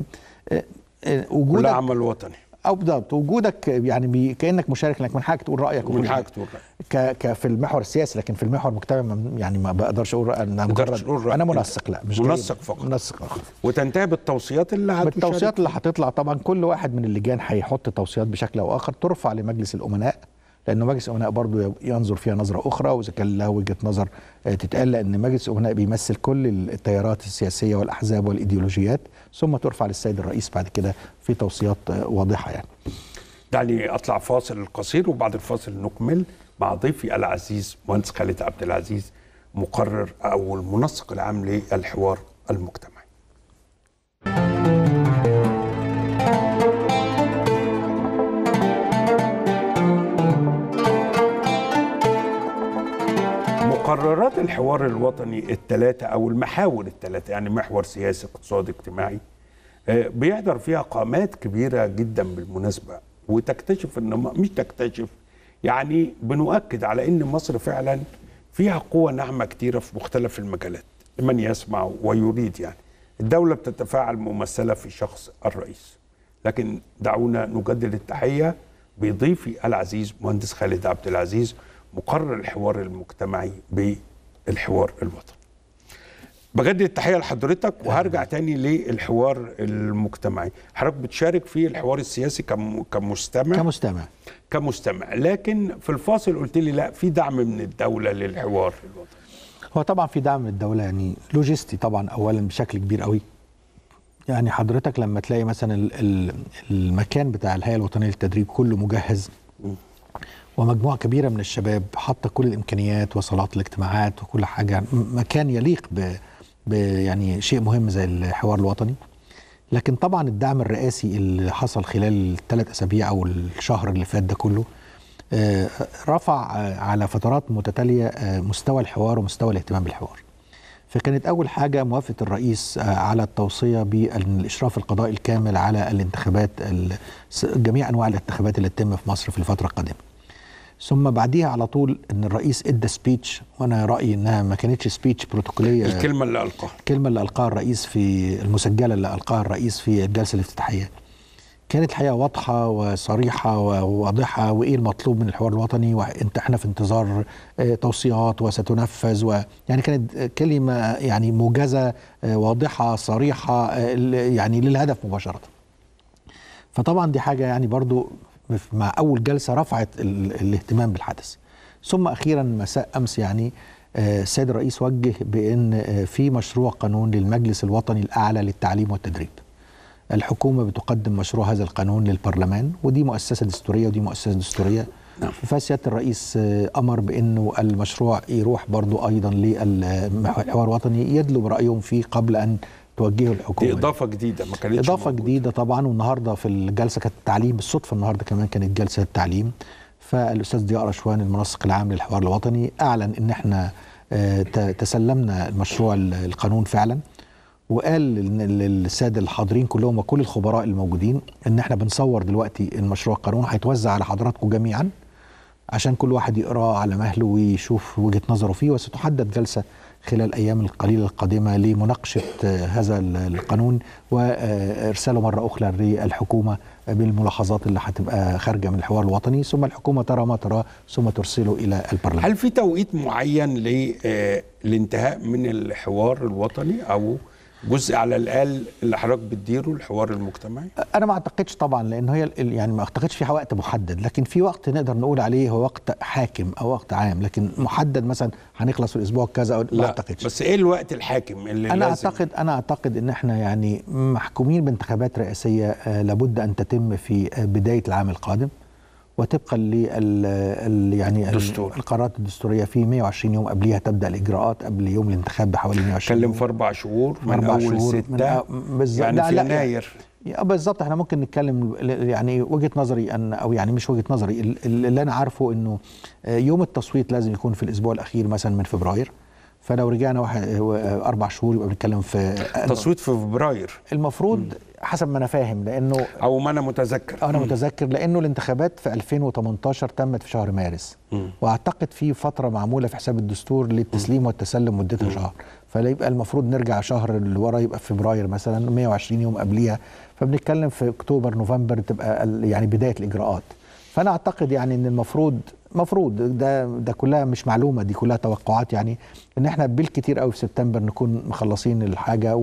آه، آه، وجودك ولا عمل وطني او بالضبط وجودك يعني كانك مشارك لانك من حقك تقول رايك من حقك تقول رايك ك في المحور السياسي لكن في المحور المجتمعي يعني ما بقدرش اقول انا مجرد رأي. انا منسق لا مش منسق فقط منسق اخر وتنتهي بالتوصيات اللي هتشارك بالتوصيات اللي هتطلع طبعا كل واحد من اللجان هيحط توصيات بشكل او اخر ترفع لمجلس الامناء لانه مجلس الامناء برضه ينظر فيها نظره اخرى واذا كان له وجهه نظر آه، تتقال لان مجلس الامناء بيمثل كل التيارات السياسيه والاحزاب والايديولوجيات ثم ترفع للسيد الرئيس بعد كده في توصيات آه، واضحه يعني. دعني اطلع فاصل قصير وبعد الفاصل نكمل مع ضيفي العزيز مهندس خالد عبد العزيز مقرر او المنسق العام للحوار المجتمعي. مقررات الحوار الوطني الثلاثة أو المحاور الثلاثة يعني محور سياسي اقتصادي اجتماعي آه، بيحضر فيها قامات كبيرة جدا بالمناسبة وتكتشف أن مش تكتشف يعني بنؤكد على أن مصر فعلا فيها قوة ناعمة كتيرة في مختلف المجالات لمن يسمع ويريد يعني الدولة بتتفاعل ممثلة في شخص الرئيس لكن دعونا نجدد التحية بضيفي العزيز مهندس خالد عبد العزيز مقر الحوار المجتمعي بالحوار الوطني بجدد التحيه لحضرتك وهرجع تاني للحوار المجتمعي حضرتك بتشارك في الحوار السياسي كمستمع كمستمع كمستمع لكن في الفاصل قلت لي لا في دعم من الدوله للحوار الوطني هو طبعا في دعم من الدوله يعني لوجيستي طبعا اولا بشكل كبير قوي يعني حضرتك لما تلاقي مثلا المكان بتاع الهيئه الوطنيه للتدريب كله مجهز ومجموعه كبيره من الشباب حاطه كل الامكانيات وصلات الاجتماعات وكل حاجه مكان يليق ب, ب يعني شيء مهم زي الحوار الوطني لكن طبعا الدعم الرئاسي اللي حصل خلال الثلاث اسابيع او الشهر اللي فات ده كله آه، رفع على فترات متتاليه آه، مستوى الحوار ومستوى الاهتمام بالحوار. فكانت اول حاجه موافقه الرئيس آه، على التوصيه بالاشراف القضائي الكامل على الانتخابات جميع انواع الانتخابات اللي تتم في مصر في الفتره القادمه. ثم بعديها على طول ان الرئيس ادى سبيتش وانا رايي انها ما كانتش سبيتش بروتوكوليه الكلمه اللي القاها الكلمه اللي القاها الرئيس في المسجله اللي القاها الرئيس في الجلسه الافتتاحيه كانت الحقيقه واضحه وصريحه وواضحه وايه المطلوب من الحوار الوطني وانت احنا في انتظار آه، توصيات وستنفذ ويعني كانت كلمه يعني موجزه آه، واضحه صريحه آه، يعني للهدف مباشره فطبعا دي حاجه يعني برضو مع اول جلسه رفعت الاهتمام بالحدث ثم اخيرا مساء امس يعني السيد آه، الرئيس وجه بان آه، في مشروع قانون للمجلس الوطني الاعلى للتعليم والتدريب الحكومه بتقدم مشروع هذا القانون للبرلمان ودي مؤسسه دستوريه ودي مؤسسه دستوريه نعم. فسياده الرئيس آه، امر بانه المشروع يروح برضه ايضا للحوار الوطني يدلوا برايهم فيه قبل ان توجهه الحكومه دي اضافه جديده ما كانتش اضافه موجودة. جديده طبعا والنهارده في الجلسه كانت التعليم بالصدفه النهارده كمان كانت جلسه التعليم فالاستاذ ضياء رشوان المنسق العام للحوار الوطني اعلن ان احنا آه، تسلمنا مشروع القانون فعلا وقال للساده الحاضرين كلهم وكل الخبراء الموجودين ان احنا بنصور دلوقتي المشروع القانون هيتوزع على حضراتكم جميعا عشان كل واحد يقراه على مهله ويشوف وجهه نظره فيه وستحدد جلسه خلال الأيام القليلة القادمة لمناقشة آه، هذا القانون وإرساله مرة أخرى للحكومة بالملاحظات اللي هتبقى خارجة من الحوار الوطني ثم الحكومة ترى ما تراه ثم ترسله إلى البرلمان هل في توقيت معين للانتهاء آه، من الحوار الوطني أو جزء على الاقل اللي حضرتك بتديره الحوار المجتمعي انا ما اعتقدش طبعا لان هي يعني ما اعتقدش في وقت محدد لكن في وقت نقدر نقول عليه هو وقت حاكم او وقت عام لكن محدد مثلا هنخلص في الاسبوع كذا او ما اعتقدش بس ايه الوقت الحاكم اللي انا لازم اعتقد انا اعتقد ان احنا يعني محكومين بانتخابات رئاسيه آه، لابد ان تتم في آه، بدايه العام القادم وطبقا لل يعني الدستور القرارات الدستوريه في 120 يوم قبليها تبدا الاجراءات قبل يوم الانتخاب بحوالي 120 نتكلم في اربع شهور من أربع اول شهور ستة من يعني لا يعني في يناير آه، بالظبط احنا ممكن نتكلم يعني وجهه نظري ان او يعني مش وجهه نظري اللي انا عارفه انه آه، يوم التصويت لازم يكون في الاسبوع الاخير مثلا من فبراير فلو رجعنا واحد آه، اربع شهور يبقى بنتكلم في تصويت في فبراير المفروض حسب ما انا فاهم لانه او ما انا متذكر انا متذكر لانه الانتخابات في 2018 تمت في شهر مارس واعتقد في فتره معموله في حساب الدستور للتسليم والتسلم مدتها شهر فيبقى المفروض نرجع شهر اللي ورا يبقى في فبراير مثلا 120 يوم قبليها فبنتكلم في اكتوبر نوفمبر تبقى يعني بدايه الاجراءات فانا اعتقد يعني ان المفروض مفروض ده ده كلها مش معلومه دي كلها توقعات يعني ان احنا بالكتير قوي في سبتمبر نكون مخلصين الحاجه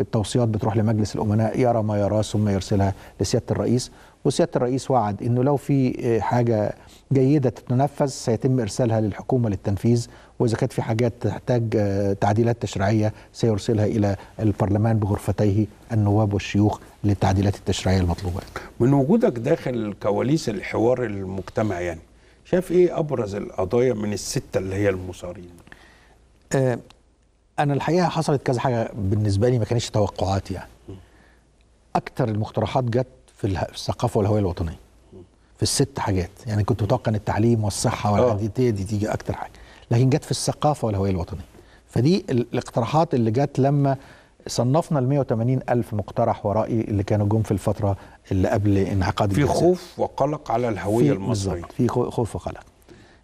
بالتوصيات بتروح لمجلس الامناء يرى ما يراه ثم يرسلها لسياده الرئيس وسياده الرئيس وعد انه لو في آه، حاجه جيده تتنفذ سيتم ارسالها للحكومه للتنفيذ واذا كانت في حاجات تحتاج آه، تعديلات تشريعيه سيرسلها الى البرلمان بغرفتيه النواب والشيوخ للتعديلات التشريعيه المطلوبه. من وجودك داخل كواليس الحوار المجتمعي يعني شاف ايه ابرز القضايا من السته اللي هي المصارين؟ آه انا الحقيقه حصلت كذا حاجه بالنسبه لي ما كانتش توقعات يعني اكتر المقترحات جت في الثقافه والهويه الوطنيه في الست حاجات يعني كنت متوقع ان التعليم والصحه آه. والحاجات دي تيجي اكتر حاجه لكن جت في الثقافه والهويه الوطنيه فدي الاقتراحات اللي جت لما صنفنا ال 180 ألف مقترح ورأي اللي كانوا جم في الفترة اللي قبل انعقاد في الجلسة. خوف وقلق على الهوية المصرية بالظبط في خوف وقلق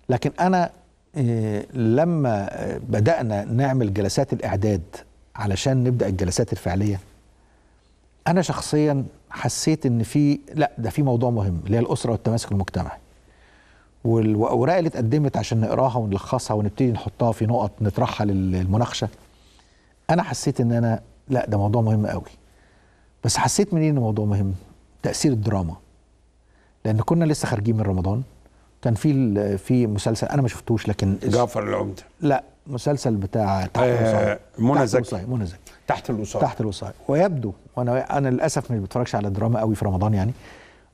لكن أنا آه، لما بدأنا نعمل جلسات الإعداد علشان نبدأ الجلسات الفعلية أنا شخصيا حسيت إن في لا ده في موضوع مهم اللي هي الأسرة والتماسك المجتمعي والأوراق اللي اتقدمت عشان نقراها ونلخصها ونبتدي نحطها في نقط نطرحها للمناقشة أنا حسيت إن أنا لا ده موضوع مهم قوي بس حسيت منين إن الموضوع مهم؟ تأثير الدراما لأن كنا لسه خارجين من رمضان كان في في مسلسل انا ما شفتوش لكن جعفر العمده لا مسلسل بتاع تحت آه، الوصاية منى زكي منى زكي تحت الوصايه تحت الوصايه ويبدو وانا انا للاسف مش بتفرجش على دراما قوي في رمضان يعني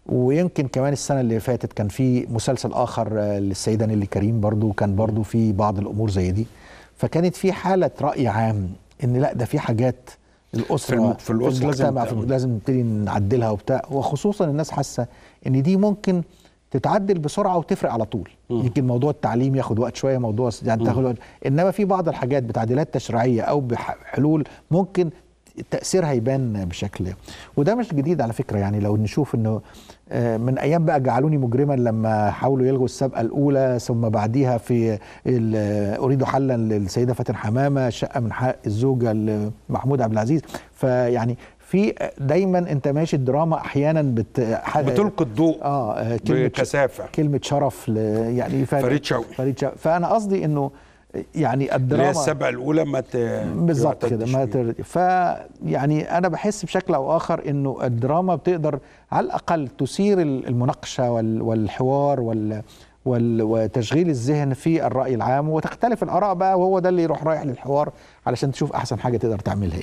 ويمكن كمان السنه اللي فاتت كان في مسلسل اخر آه، للسيده نيلي كريم برضو كان برضو في بعض الامور زي دي فكانت في حاله راي عام ان لا ده في حاجات الاسره في, الم... في الاسره في لازم في لازم نبتدي نعدلها وبتاع وخصوصا الناس حاسه ان دي ممكن تتعدل بسرعه وتفرق على طول يمكن موضوع التعليم ياخد وقت شويه موضوع يعني تاخد وقت انما في بعض الحاجات بتعديلات تشريعيه او بحلول ممكن تاثيرها يبان بشكل وده مش جديد على فكره يعني لو نشوف انه آه، من ايام بقى جعلوني مجرما لما حاولوا يلغوا السابقه الاولى ثم بعديها في اريد حلا للسيده فاتن حمامه شقه من حق الزوجه محمود عبد العزيز فيعني في دايما انت ماشي الدراما احيانا بت بتلقي الضوء اه, آه، كلمه بكثافه كلمه شرف ل... يعني فريد شوقي فريد شوقي فانا قصدي انه يعني الدراما اللي الاولى ما ت... بالظبط كده ما ت... ف يعني انا بحس بشكل او اخر انه الدراما بتقدر على الاقل تثير المناقشه وال... والحوار وال... وال... وتشغيل الذهن في الراي العام وتختلف الاراء بقى وهو ده اللي يروح رايح للحوار علشان تشوف احسن حاجه تقدر تعملها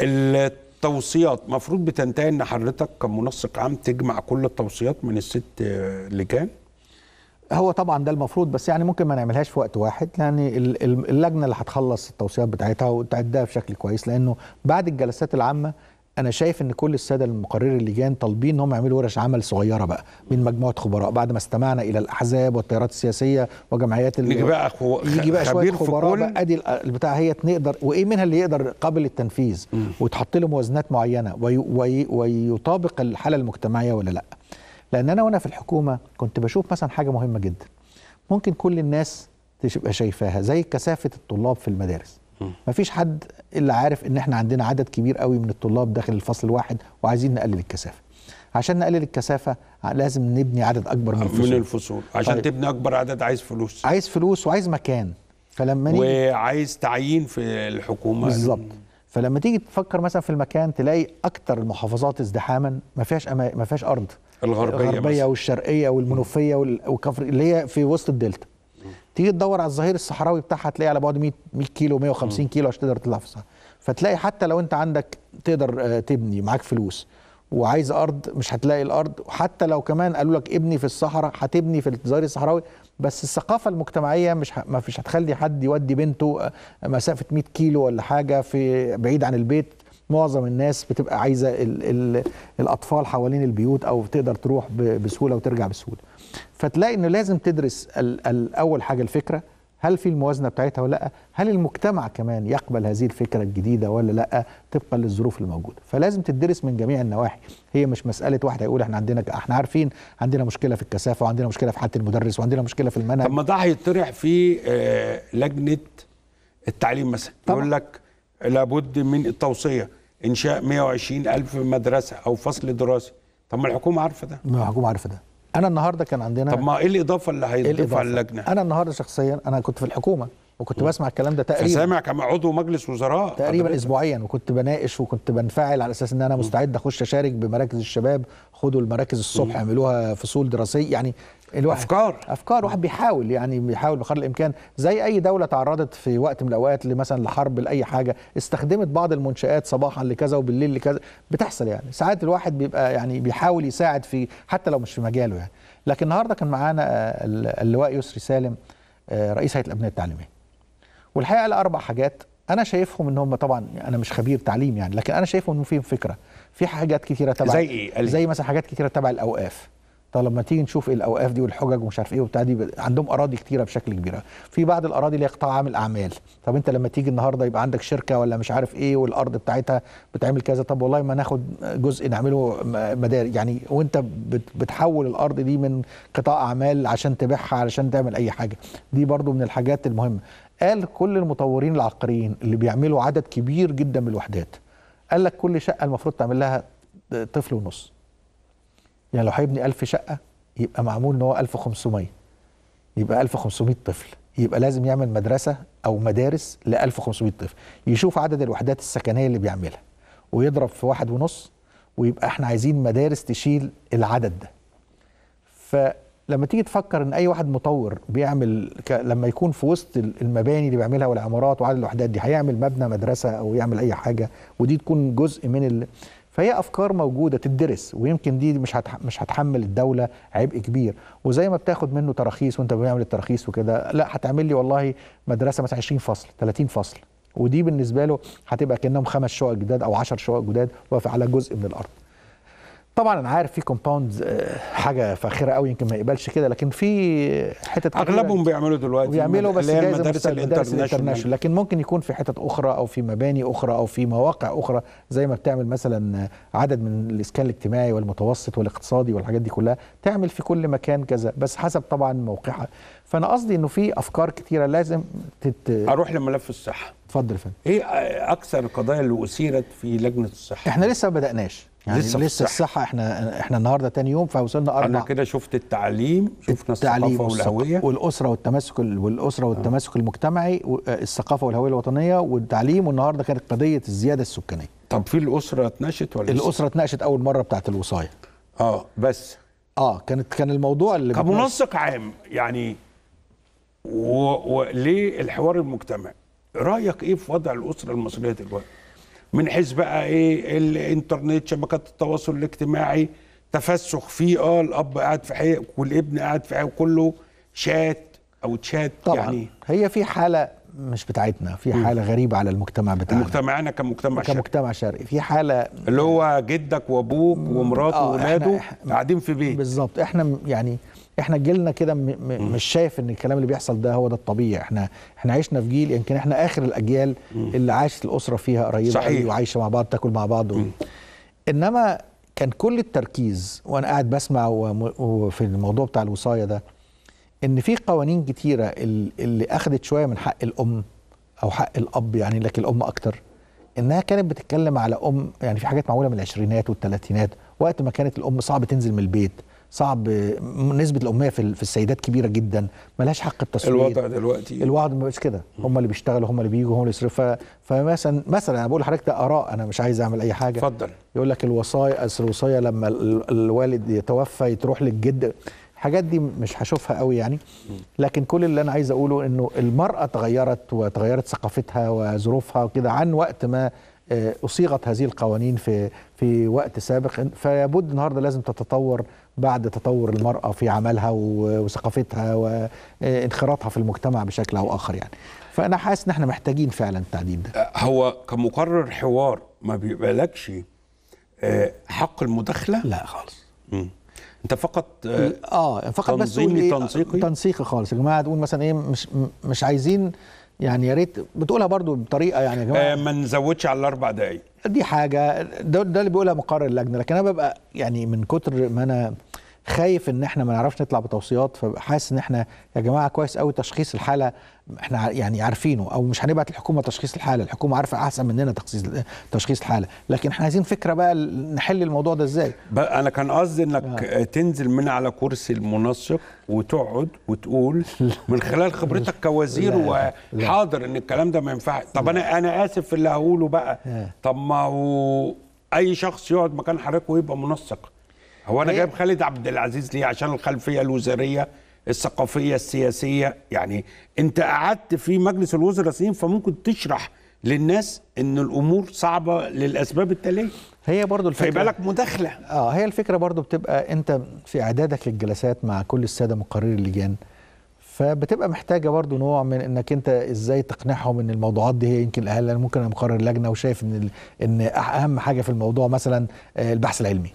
ايه التوصيات مفروض بتنتهي ان حضرتك كمنسق عام تجمع كل التوصيات من الست لجان هو طبعا ده المفروض بس يعني ممكن ما نعملهاش في وقت واحد لان اللجنه اللي هتخلص التوصيات بتاعتها وتعدها بشكل كويس لانه بعد الجلسات العامه انا شايف ان كل الساده المقررين اللجان طالبين ان هم يعملوا ورش عمل صغيره بقى من مجموعه خبراء بعد ما استمعنا الى الاحزاب والتيارات السياسيه وجمعيات اللي بقى خو... يجي بقى شويه خبراء بقى ادي البتاع هي نقدر وايه منها اللي يقدر قابل للتنفيذ ويتحط له موازنات معينه وي... وي... ويطابق الحاله المجتمعيه ولا لا لان انا وانا في الحكومه كنت بشوف مثلا حاجه مهمه جدا ممكن كل الناس تبقى شايفاها زي كثافه الطلاب في المدارس مفيش حد الا عارف ان احنا عندنا عدد كبير قوي من الطلاب داخل الفصل الواحد وعايزين نقلل الكثافه عشان نقلل الكثافه لازم نبني عدد اكبر من الفصول من الفصول عشان طيب. تبني اكبر عدد عايز فلوس عايز فلوس وعايز مكان فلما نيجي وعايز تعيين في الحكومه بالظبط فلما تيجي تفكر مثلا في المكان تلاقي اكتر المحافظات ازدحاما ما فيهاش أما... ما فيهاش ارض الغربيه الغربيه والشرقيه والمنوفيه والكفر اللي هي في وسط الدلتا تيجي تدور على الظهير الصحراوي بتاعها تلاقي على بعد 100 كيلو 150 كيلو عشان تقدر تلحفظها فتلاقي حتى لو انت عندك تقدر آه، تبني معاك فلوس وعايز ارض مش هتلاقي الارض وحتى لو كمان قالوا لك ابني في الصحراء هتبني في الظهير الصحراوي بس الثقافه المجتمعيه مش ما فيش هتخلي حد يودي بنته آه، مسافه 100 كيلو ولا حاجه في بعيد عن البيت معظم الناس بتبقى عايزه الـ الـ الاطفال حوالين البيوت او تقدر تروح بسهوله وترجع بسهوله فتلاقي انه لازم تدرس اول حاجه الفكره هل في الموازنه بتاعتها ولا لا هل المجتمع كمان يقبل هذه الفكره الجديده ولا لا طبقا للظروف الموجوده فلازم تدرس من جميع النواحي هي مش مساله واحد هيقول احنا عندنا احنا عارفين عندنا مشكله في الكثافه وعندنا مشكله في حاله المدرس وعندنا مشكله في المنهج طب ما ده هيطرح في آه، لجنه التعليم مثلا يقول لك لابد من التوصيه انشاء 120 الف مدرسه او فصل دراسي طب ما الحكومه عارفه ده ما الحكومه عارفه ده انا النهارده كان عندنا طب ما ايه الاضافه اللي هيضيفها إيه اللجنه انا النهارده شخصيا انا كنت في الحكومه وكنت بسمع الكلام ده تقريبا فسامع كم عضو مجلس وزراء تقريبا إيه؟ اسبوعيا وكنت بناقش وكنت بنفعل على اساس ان انا مستعد اخش اشارك بمراكز الشباب خدوا المراكز الصبح اعملوها فصول دراسيه يعني الواحد افكار افكار واحد بيحاول يعني بيحاول بقدر الامكان زي اي دوله تعرضت في وقت من الاوقات مثلا لحرب لاي حاجه استخدمت بعض المنشات صباحا لكذا وبالليل لكذا بتحصل يعني ساعات الواحد بيبقى يعني بيحاول يساعد في حتى لو مش في مجاله يعني لكن النهارده كان معانا آه، اللواء يسري سالم آه، رئيس هيئه الابنيه التعليميه والحقيقه الاربع حاجات انا شايفهم ان هم طبعا انا مش خبير تعليم يعني لكن انا شايفهم ان فيهم فكره في حاجات كثيره تبع زي ايه زي مثلا حاجات كثيره تبع الاوقاف طب تيجي نشوف ايه الاوقاف دي والحجج ومش عارف ايه وبتاع دي عندهم اراضي كتيره بشكل كبير في بعض الاراضي اللي هي قطاع عامل اعمال طب انت لما تيجي النهارده يبقى عندك شركه ولا مش عارف ايه والارض بتاعتها بتعمل كذا طب والله ما ناخد جزء نعمله مدار يعني وانت بتحول الارض دي من قطاع اعمال عشان تبيعها علشان تعمل اي حاجه دي برضو من الحاجات المهمه قال كل المطورين العقاريين اللي بيعملوا عدد كبير جدا من الوحدات قال لك كل شقه المفروض تعمل لها طفل ونص يعني لو هيبني 1000 شقه يبقى معمول ان هو 1500 يبقى 1500 طفل يبقى لازم يعمل مدرسه او مدارس ل 1500 طفل يشوف عدد الوحدات السكنيه اللي بيعملها ويضرب في واحد ونص ويبقى احنا عايزين مدارس تشيل العدد ده فلما تيجي تفكر ان اي واحد مطور بيعمل ك... لما يكون في وسط المباني اللي بيعملها والعمارات وعدد الوحدات دي هيعمل مبنى مدرسه او يعمل اي حاجه ودي تكون جزء من ال... فهي افكار موجوده تدرس ويمكن دي مش مش هتحمل الدوله عبء كبير وزي ما بتاخد منه تراخيص وانت بتعمل التراخيص وكده لا هتعمل لي والله مدرسه مثلا 20 فصل 30 فصل ودي بالنسبه له هتبقى كانهم خمس شقق جداد او 10 شقق جداد واقف على جزء من الارض طبعا انا عارف في كومباوند آه، حاجه فاخره قوي يمكن ما يقبلش كده لكن في حتت اغلبهم بيعملوا دلوقتي بيعملوا بس اللي هي المدارس الانترناشونال لكن ممكن يكون في حتت اخرى او في مباني اخرى او في مواقع اخرى زي ما بتعمل مثلا عدد من الاسكان الاجتماعي والمتوسط والاقتصادي والحاجات دي كلها تعمل في كل مكان كذا بس حسب طبعا موقعها فانا قصدي انه في افكار كثيره لازم تت... اروح لملف الصحه اتفضل يا فندم ايه اكثر القضايا اللي اثيرت في لجنه الصحه احنا لسه ما بداناش يعني لسه, لسه الصحة. الصحه احنا احنا النهارده تاني يوم فوصلنا اربع انا كده شفت التعليم شفنا التعليم والهويه والاسره والتماسك والاسره والتماسك آه. المجتمعي آه، الثقافه والهويه الوطنيه والتعليم والنهارده كانت قضيه الزياده السكانيه طب في الاسره اتناقشت ولا الاسره اتناقشت اول مره بتاعه الوصايه اه بس اه كانت كان الموضوع اللي كمنسق عام يعني وليه الحوار المجتمعي رايك ايه في وضع الاسره المصريه دلوقتي من حيث بقى ايه الانترنت شبكات التواصل الاجتماعي تفسخ فيه اه الاب قاعد في حي والابن قاعد في حي وكله شات او تشات طبعا يعني هي في حاله مش بتاعتنا في حاله غريبه على المجتمع بتاعنا مجتمعنا كمجتمع شرقي كمجتمع شرقي في حاله اللي هو جدك وابوك ومراته آه، واولاده قاعدين في بيت بالظبط احنا يعني احنا جيلنا كده مش شايف ان الكلام اللي بيحصل ده هو ده الطبيعي احنا احنا عشنا في جيل يمكن احنا اخر الاجيال اللي عاشت الاسره فيها قريبه صحيح. وعايشه مع بعض تاكل مع بعض و... انما كان كل التركيز وانا قاعد بسمع وفي الموضوع بتاع الوصايه ده ان في قوانين كتيره اللي اخذت شويه من حق الام او حق الاب يعني لكن الام اكتر انها كانت بتتكلم على ام يعني في حاجات معموله من العشرينات والثلاثينات وقت ما كانت الام صعب تنزل من البيت صعب نسبه الاميه في, في السيدات كبيره جدا ملهاش حق التصوير الوضع دلوقتي الوضع ما بقاش كده هم اللي بيشتغلوا هم اللي بيجوا هم اللي يصرفوا فمثلا مثلا انا بقول لحضرتك ده اراء انا مش عايز اعمل اي حاجه اتفضل يقول لك الوصايا اصل الوصايا لما الوالد يتوفى تروح للجد الحاجات دي مش هشوفها قوي يعني لكن كل اللي انا عايز اقوله انه المراه تغيرت وتغيرت ثقافتها وظروفها وكده عن وقت ما آه، اصيغت هذه القوانين في في وقت سابق فلابد النهارده لازم تتطور بعد تطور المرأة في عملها وثقافتها وانخراطها في المجتمع بشكل أو آخر يعني فأنا حاسس إن احنا محتاجين فعلا التعديل ده أه، هو كمقرر حوار ما بيبقالكش أه، حق المداخلة لا خالص م. انت فقط اه, آه، فقط بس تنسيقي تنسيقي تنسيقي خالص يا جماعه تقول مثلا ايه مش مش عايزين يعني يا ريت بتقولها برضو بطريقه يعني يا جماعه آه ما نزودش على الاربع دقائق دي حاجه ده, ده اللي بيقولها مقرر اللجنه لكن انا ببقى يعني من كتر ما انا خايف ان احنا ما نعرفش نطلع بتوصيات فحاسس ان احنا يا جماعه كويس قوي تشخيص الحاله احنا يعني عارفينه او مش هنبعت الحكومه تشخيص الحاله الحكومه عارفه احسن مننا تشخيص تشخيص الحاله لكن احنا عايزين فكره بقى نحل الموضوع ده ازاي انا كان قصدي انك آه. تنزل من على كرسي المنسق وتقعد وتقول من خلال خبرتك كوزير وحاضر ان الكلام ده ما ينفعش طب انا انا اسف في اللي هقوله بقى آه. طب ما هو اي شخص يقعد مكان حضرتك ويبقى منسق هو انا إيه؟ جايب خالد عبد العزيز ليه عشان الخلفيه الوزاريه الثقافيه السياسيه يعني انت قعدت في مجلس الوزراء سنين فممكن تشرح للناس ان الامور صعبه للاسباب التاليه هي برضو الفكره فيبقى لك مداخله اه هي الفكره برضو بتبقى انت في اعدادك للجلسات مع كل الساده مقرري اللجان فبتبقى محتاجه برضو نوع من انك انت ازاي تقنعهم ان الموضوعات دي هي يمكن الاهل ممكن انا مقرر لجنه وشايف ان ان اهم حاجه في الموضوع مثلا آه، البحث العلمي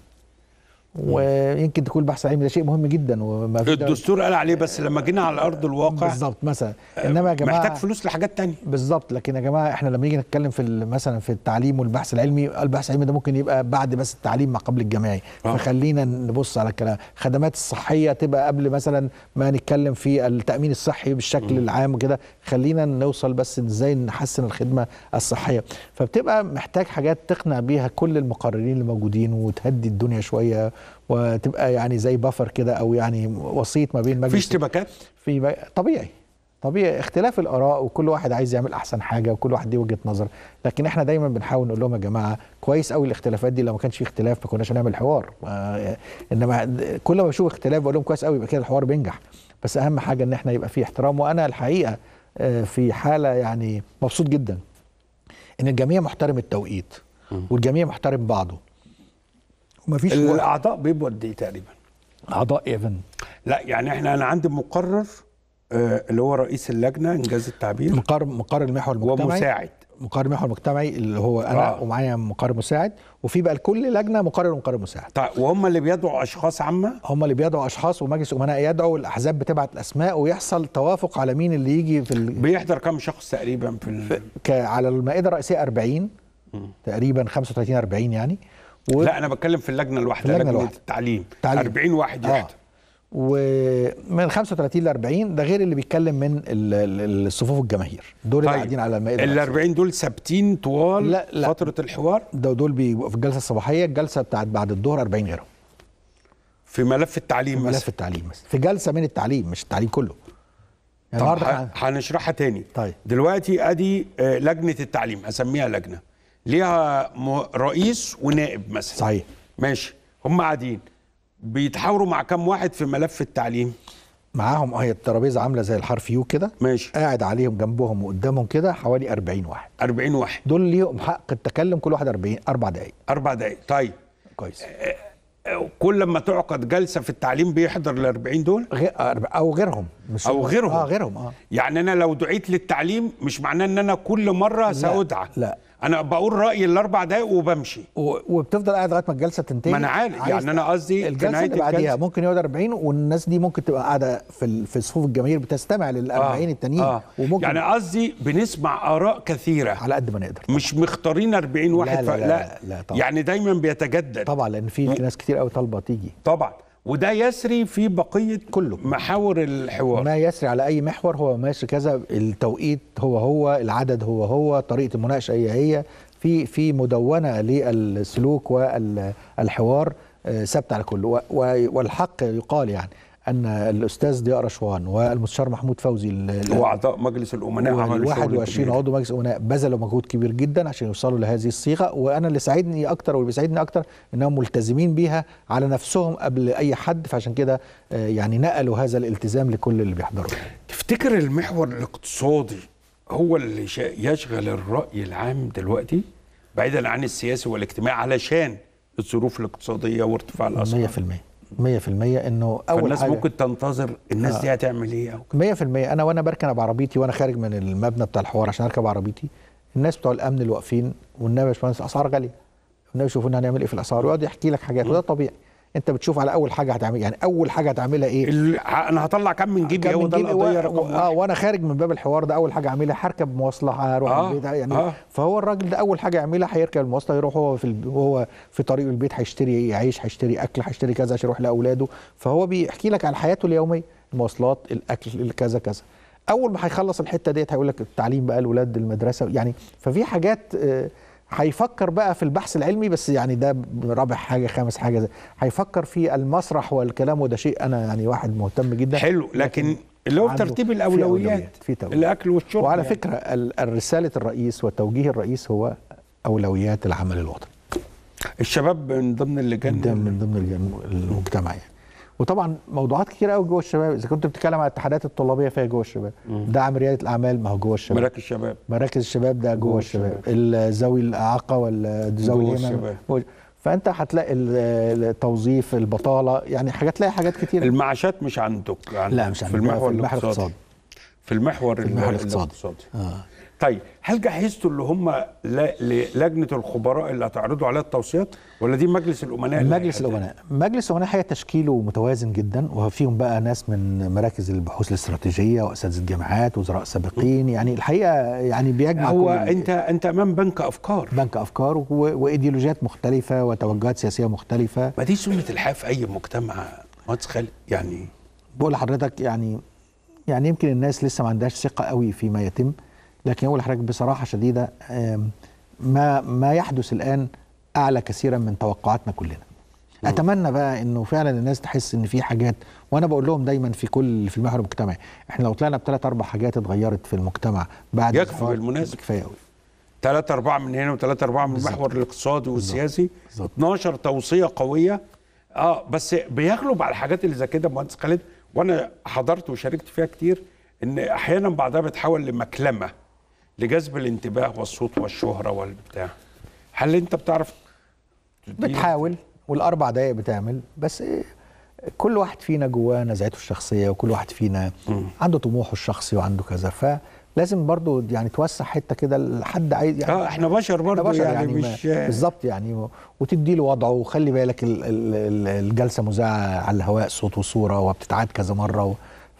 ويمكن تكون البحث العلمي ده شيء مهم جدا وما الدستور قال عليه بس لما جينا على ارض الواقع بالظبط مثلا آه، انما يا جماعه محتاج فلوس لحاجات تانية بالظبط لكن يا جماعه احنا لما نيجي نتكلم في مثلا في التعليم والبحث العلمي البحث العلمي ده ممكن يبقى بعد بس التعليم ما قبل الجامعي آه. فخلينا نبص على الكلام خدمات الصحيه تبقى قبل مثلا ما نتكلم في التامين الصحي بالشكل م. العام وكده خلينا نوصل بس ازاي نحسن الخدمه الصحيه فبتبقى محتاج حاجات تقنع بيها كل المقررين اللي موجودين وتهدي الدنيا شويه وتبقى يعني زي بفر كده او يعني وسيط ما بين مجلس في اشتباكات في طبيعي طبيعي اختلاف الاراء وكل واحد عايز يعمل احسن حاجه وكل واحد ليه وجهه نظر لكن احنا دايما بنحاول نقول لهم يا جماعه كويس قوي الاختلافات دي لو ما كانش في اختلاف ما كناش هنعمل حوار آه، انما كل ما بشوف اختلاف بقول لهم كويس قوي يبقى كده الحوار بينجح بس اهم حاجه ان احنا يبقى في احترام وانا الحقيقه آه، في حاله يعني مبسوط جدا ان الجميع محترم التوقيت والجميع محترم بعضه ومفيش الاعضاء بيبقوا قد ايه تقريبا؟ اعضاء ايفن لا يعني احنا انا عندي مقرر آه، اللي هو رئيس اللجنه انجاز التعبير مقرر مقرر المحور المجتمعي ومساعد مقرر المحور المجتمعي اللي هو انا آه. ومعايا مقرر مساعد وفي بقى لكل لجنه مقرر ومقرر مساعد طيب وهم اللي بيدعوا اشخاص عامه هم اللي بيدعوا اشخاص ومجلس امناء يدعو الاحزاب بتبعت الاسماء ويحصل توافق على مين اللي يجي في ال... بيحضر كم شخص تقريبا في ال... على المائده الرئيسيه 40 م. تقريبا 35 40 يعني و... لا انا بتكلم في اللجنه الواحده لجنه الواحدة. التعليم. التعليم 40 واحد يحضر آه. ومن 35 ل 40 ده غير اللي بيتكلم من الصفوف الجماهير دول طيب. اللي قاعدين على المائده ال 40 دول ثابتين طوال لا لا. فتره الحوار ده دول بيبقوا في الجلسه الصباحيه الجلسه بتاعت بعد الظهر 40 غيرهم في ملف التعليم في ملف التعليم مثلا في جلسه من التعليم مش التعليم كله يعني طب هنشرحها تاني طيب دلوقتي ادي آه، لجنه التعليم اسميها لجنه ليها رئيس ونائب مثلا صحيح ماشي هم قاعدين بيتحاوروا مع كم واحد في ملف التعليم معاهم اهي آه، الترابيزه عامله زي الحرف يو كده ماشي قاعد عليهم جنبهم وقدامهم كده حوالي 40 واحد 40 واحد دول ليهم حق التكلم كل واحد 40 اربع دقائق اربع دقائق طيب كويس آه، آه، كل ما تعقد جلسه في التعليم بيحضر ال 40 دول غير او غيرهم مش او غيرهم اه غيرهم اه يعني انا لو دعيت للتعليم مش معناه ان انا كل مره سادعى لا, لا. انا بقول رايي الاربع دقايق وبمشي وبتفضل قاعد لغايه ما الجلسه تنتهي ما انا عارف يعني انا قصدي الجلسه اللي بعديها ممكن يقعد 40 والناس دي ممكن تبقى قاعده في في صفوف الجماهير بتستمع لل 40 آه التانيين آه وممكن يعني قصدي بنسمع اراء كثيره على قد ما نقدر طبعا. مش مختارين 40 واحد لا لا, لا, لا, لا طبعا. يعني دايما بيتجدد طبعا لان في ناس كتير قوي طالبه تيجي طبعا وده يسري في بقيه كله محاور الحوار ما يسري على اي محور هو ما يسري كذا التوقيت هو هو العدد هو هو طريقه المناقشه هي هي في في مدونه للسلوك والحوار آه، ثابته على كله والحق يقال يعني ان الاستاذ ضياء رشوان والمستشار محمود فوزي واعضاء مجلس الامناء عملوا 21 عضو مجلس الامناء بذلوا مجهود كبير جدا عشان يوصلوا لهذه الصيغه وانا اللي ساعدني اكتر واللي بيساعدني اكتر انهم ملتزمين بيها على نفسهم قبل اي حد فعشان كده آه، يعني نقلوا هذا الالتزام لكل اللي بيحضروا تفتكر المحور الاقتصادي هو اللي يشغل الراي العام دلوقتي بعيدا عن السياسي والاجتماعي علشان الظروف الاقتصاديه وارتفاع الاسعار 100% 100% انه اول الناس ممكن تنتظر الناس دي آه. هتعمل ايه او 100% انا وانا بركن بعربيتي وانا خارج من المبنى بتاع الحوار عشان اركب عربيتي الناس بتوع الامن اللي واقفين والنبي يا باشمهندس اسعار غاليه والنبي يشوفونا هنعمل ايه في الاسعار ويقعد يحكي لك حاجات وده طبيعي انت بتشوف على اول حاجه هتعمل يعني اول حاجه هتعملها ايه انا هطلع كم من جيبي هو ده و... رقم و... اه وانا خارج من باب الحوار ده اول حاجه اعملها هركب مواصله هروح آه البيت يعني آه فهو الراجل ده اول حاجه يعملها هيركب المواصله يروح هو في ال... هو في طريق البيت هيشتري عيش هيشتري اكل هيشتري كذا عشان يروح لاولاده فهو بيحكي لك عن حياته اليوميه المواصلات الاكل كذا كذا اول ما هيخلص الحته ديت هيقول لك التعليم بقى الاولاد المدرسه يعني ففي حاجات آه هيفكر بقى في البحث العلمي بس يعني ده رابع حاجه خامس حاجه زي. هيفكر في المسرح والكلام وده شيء انا يعني واحد مهتم جدا حلو لكن, لكن اللي هو ترتيب الاولويات في, في الاكل والشرب وعلى يعني. فكره رساله الرئيس وتوجيه الرئيس هو اولويات العمل الوطني الشباب من ضمن اللجان من ضمن اللجان المجتمعيه يعني. وطبعا موضوعات كتير قوي جوه الشباب اذا كنت بتتكلم على الاتحادات الطلابيه فهي جوه الشباب دعم رياده الاعمال ما هو جوه الشباب مراكز الشباب مراكز الشباب ده جوه الشباب ذوي الاعاقه ولا ذوي الشباب فانت هتلاقي التوظيف البطاله يعني تلاقي حاجات كتير المعاشات مش عندك, يعني لا مش عندك في المحور الاقتصادي في المحور الاقتصادي آه. طيب هل جهزتوا اللي هم لجنه الخبراء اللي هتعرضوا عليها التوصيات ولا دي مجلس الامناء مجلس الامناء مجلس الامناء حقيقه تشكيله متوازن جدا وفيهم بقى ناس من مراكز البحوث الاستراتيجيه واساتذه جامعات وزراء سابقين يعني الحقيقه يعني بيجمع هو انت انت امام بنك افكار بنك افكار وايديولوجيات مختلفه وتوجهات سياسيه مختلفه ما دي سنه الحياه في اي مجتمع مدخل يعني بقول لحضرتك يعني يعني يمكن الناس لسه ما عندهاش ثقه قوي فيما يتم لكن اقول لحضرتك بصراحه شديده ما ما يحدث الان اعلى كثيرا من توقعاتنا كلنا اتمنى بقى انه فعلا الناس تحس ان في حاجات وانا بقول لهم دايما في كل في المحور المجتمعي احنا لو طلعنا بثلاث اربع حاجات اتغيرت في المجتمع بعد يكفي بالمناسبه كفايه قوي ثلاثة أربعة من هنا وثلاثة أربعة من المحور الاقتصادي والسياسي بالزبط. 12 توصية قوية اه بس بيغلب على الحاجات اللي زي كده مهندس خالد وانا حضرت وشاركت فيها كتير ان احيانا بعضها بتحول لمكلمه لجذب الانتباه والصوت والشهره والبتاع هل انت بتعرف بتحاول والاربع دقائق بتعمل بس إيه كل واحد فينا جواه نزعته الشخصيه وكل واحد فينا م. عنده طموحه الشخصي وعنده كذا فلازم برضو يعني توسع حته كده لحد عايز يعني اه احنا بشر برضو احنا بشر يعني, يعني مش بالظبط يعني وتدي له وضعه وخلي بالك الجلسه مذاعه على الهواء صوت وصوره وبتتعاد كذا مره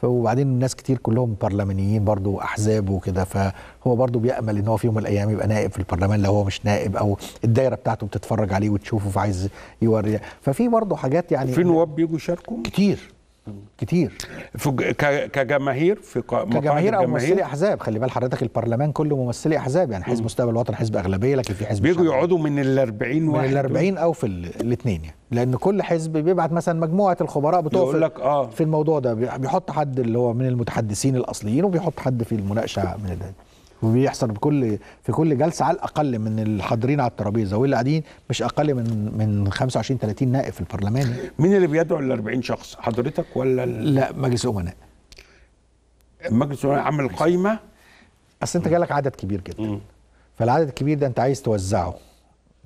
وبعدين الناس كتير كلهم برلمانيين برضو احزاب وكده فهو برضو بيامل ان هو في يوم من الايام يبقى نائب في البرلمان لو هو مش نائب او الدايره بتاعته بتتفرج عليه وتشوفه فعايز يوري ففي برضو حاجات يعني في نواب بيجوا يشاركوا كتير كتير كجماهير في كجماهير او ممثلي احزاب خلي بال حضرتك البرلمان كله ممثلي احزاب يعني حزب مستقبل الوطن حزب اغلبيه لكن في حزب بيجوا يقعدوا من ال 40 واحد من ال 40 او في الاثنين يعني لان كل حزب بيبعت مثلا مجموعه الخبراء بتوع لك اه في الموضوع ده بيحط حد اللي هو من المتحدثين الاصليين وبيحط حد في المناقشه من ده وبيحصل بكل في كل جلسه على الاقل من الحاضرين على الترابيزه واللي قاعدين مش اقل من من 25 30 نائب في البرلمان مين اللي بيدعو ال 40 شخص حضرتك ولا لا مجلس الامناء مجلس الامناء عامل قايمه اصل انت جالك عدد كبير جدا فالعدد الكبير ده انت عايز توزعه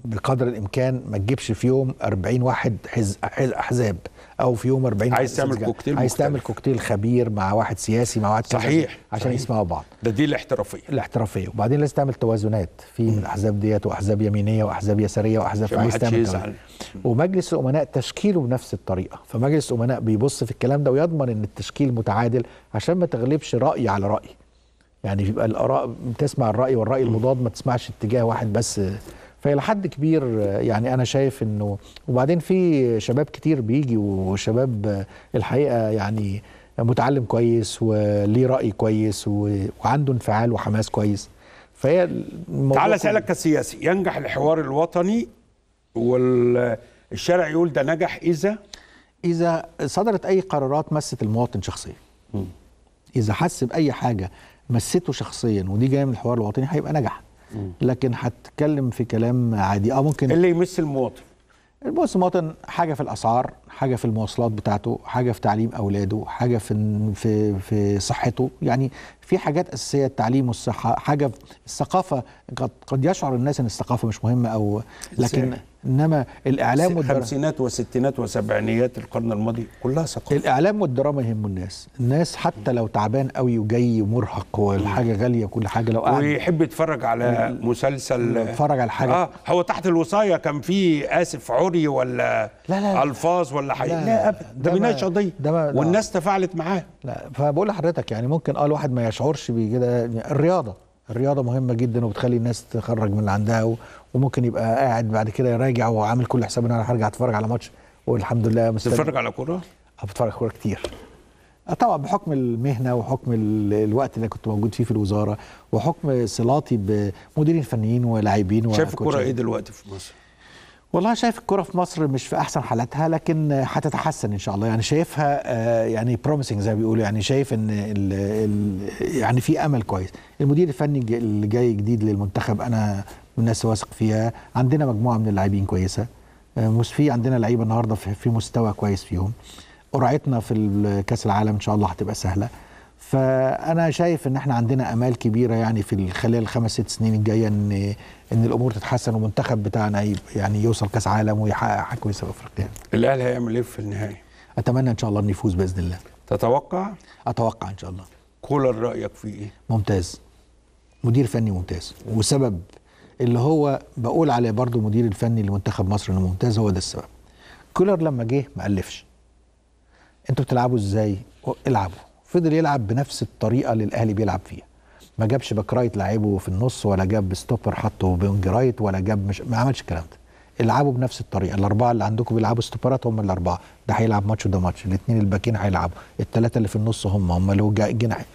بقدر الامكان ما تجيبش في يوم 40 واحد حز... احزاب او في يوم 40 عايز تعمل كوكتيل عايز تعمل كوكتيل خبير مع واحد سياسي مع واحد صحيح عشان يسمعوا بعض ده دي الاحترافيه الاحترافيه وبعدين لازم تعمل توازنات في من الاحزاب ديت واحزاب يمينيه واحزاب يساريه واحزاب عايز تعمل ومجلس الامناء تشكيله بنفس الطريقه فمجلس الامناء بيبص في الكلام ده ويضمن ان التشكيل متعادل عشان ما تغلبش راي على راي يعني يبقى الاراء تسمع الراي والراي المضاد ما تسمعش اتجاه واحد بس فإلى حد كبير يعني أنا شايف إنه وبعدين في شباب كتير بيجي وشباب الحقيقة يعني متعلم كويس وليه رأي كويس وعنده انفعال وحماس كويس فهي تعال اسالك كسياسي ينجح الحوار الوطني والشارع يقول ده نجح اذا اذا صدرت اي قرارات مست المواطن شخصيا اذا حس باي حاجه مسته شخصيا ودي جايه من الحوار الوطني هيبقى نجح لكن هتكلم في كلام عادي اه ممكن اللي يمس المواطن المواطن حاجه في الاسعار حاجه في المواصلات بتاعته حاجه في تعليم اولاده حاجه في في في صحته يعني في حاجات اساسيه التعليم والصحه حاجه في الثقافه قد قد يشعر الناس ان الثقافه مش مهمه او لكن انما الاعلام والدراما الخمسينات والستينات وسبعينيات القرن الماضي كلها ثقافه الاعلام والدراما يهموا الناس الناس حتى لو تعبان قوي وجاي مرهق والحاجه غاليه وكل حاجه لو قاعد ويحب يتفرج على مسلسل يتفرج على حاجه اه هو تحت الوصايه كان في اسف عري ولا لا لا الفاظ ولا ولا حاجه لا, لا ابدا ده بيناقش قضيه والناس تفاعلت معاه لا فبقول لحضرتك يعني ممكن اه الواحد ما يشعرش بكده الرياضه الرياضه مهمه جدا وبتخلي الناس تخرج من اللي عندها وممكن يبقى قاعد بعد كده يراجع وعامل كل حساب ان انا هرجع اتفرج على ماتش والحمد لله مستني بتتفرج على كوره؟ اه بتفرج على كوره كتير آه، طبعا بحكم المهنه وحكم الوقت اللي كنت موجود فيه في الوزاره وحكم صلاتي بمديرين فنيين ولاعبين شايف الكوره ايه دلوقتي في مصر؟ والله شايف الكرة في مصر مش في أحسن حالاتها لكن هتتحسن إن شاء الله يعني شايفها آه، يعني بروميسنج زي ما بيقولوا يعني شايف إن الـ الـ يعني في أمل كويس المدير الفني اللي جاي جديد للمنتخب أنا من الناس واثق فيها عندنا مجموعة من اللاعبين كويسة آه، مش في عندنا لعيبة النهاردة في مستوى كويس فيهم قرعتنا في كأس العالم إن شاء الله هتبقى سهلة فانا شايف ان احنا عندنا امال كبيره يعني في خلال الخمس ست سنين الجايه ان ان الامور تتحسن والمنتخب بتاعنا يعني يوصل كاس عالم ويحقق حاجه كويسه في افريقيا الاهلي هيعمل ايه في النهائي اتمنى ان شاء الله ان يفوز باذن الله تتوقع اتوقع ان شاء الله كولر رايك فيه ايه ممتاز مدير فني ممتاز وسبب اللي هو بقول عليه برضه مدير الفني لمنتخب مصر انه ممتاز هو ده السبب كولر لما جه ما الفش انتوا بتلعبوا ازاي العبوا فضل يلعب بنفس الطريقه اللي الاهلي بيلعب فيها ما جابش باك رايت لعبه في النص ولا جاب ستوبر حطه بينج رايت ولا جاب مش ما عملش الكلام ده العبوا بنفس الطريقه الاربعه اللي عندكم بيلعبوا ستوبرات هم الاربعه ده هيلعب ماتش وده ماتش الاثنين الباكين هيلعبوا الثلاثه اللي في النص هم هم اللي هو الجناح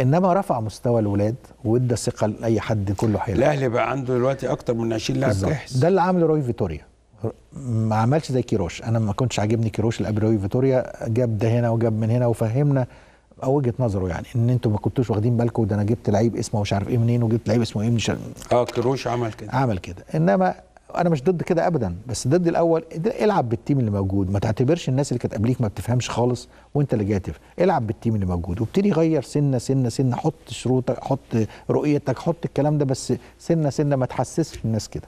انما رفع مستوى الولاد وادى ثقه لاي حد كله هيلعب الاهلي بقى عنده دلوقتي اكتر من 20 لاعب جاهز ده اللي عامله روي فيتوريا ما عملش زي كيروش انا ما كنتش عاجبني كيروش اللي قبل روي فيتوريا جاب ده هنا وجاب من هنا وفهمنا او وجهه نظره يعني ان انتوا ما كنتوش واخدين بالكم ده انا جبت لعيب اسمه مش عارف ايه منين وجبت لعيب اسمه ايه مش اه كروش عمل كده عمل كده انما انا مش ضد كده ابدا بس ضد الاول العب بالتيم اللي موجود ما تعتبرش الناس اللي كانت قبليك ما بتفهمش خالص وانت اللي جاتف العب بالتيم اللي موجود وابتدي غير سنه سنه سنه حط شروطك حط رؤيتك حط الكلام ده بس سنه سنه ما تحسسش الناس كده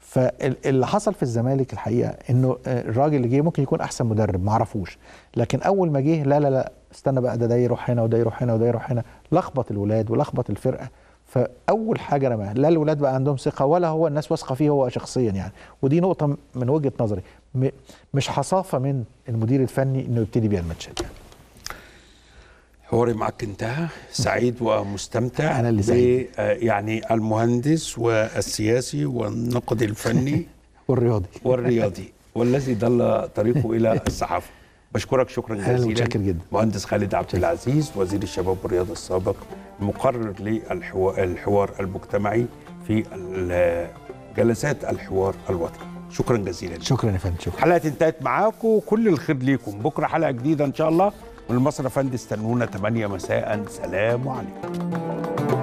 فاللي حصل في الزمالك الحقيقه انه آه، الراجل اللي جه ممكن يكون احسن مدرب ما اعرفوش لكن اول ما جه لا لا لا استنى بقى ده ده يروح هنا وده يروح هنا وده يروح هنا لخبط الولاد ولخبط الفرقه فاول حاجه رماها لا الولاد بقى عندهم ثقه ولا هو الناس واثقه فيه هو شخصيا يعني ودي نقطه من وجهه نظري مش حصافه من المدير الفني انه يبتدي بيها الماتشات يعني. حواري معك انتهى سعيد ومستمتع انا اللي سعيد آه، يعني المهندس والسياسي والنقد الفني والرياضي والرياضي والذي ضل طريقه الى الصحافه بشكرك شكرا جزيلا متشكر جدا مهندس خالد عبد العزيز وزير الشباب والرياضه السابق مقرر للحوار المجتمعي في جلسات الحوار الوطني شكرا جزيلا شكرا يا فندم شكرا حلقه انتهت معاكم كل الخير ليكم بكره حلقه جديده ان شاء الله من يا فندم استنونا 8 مساء سلام عليكم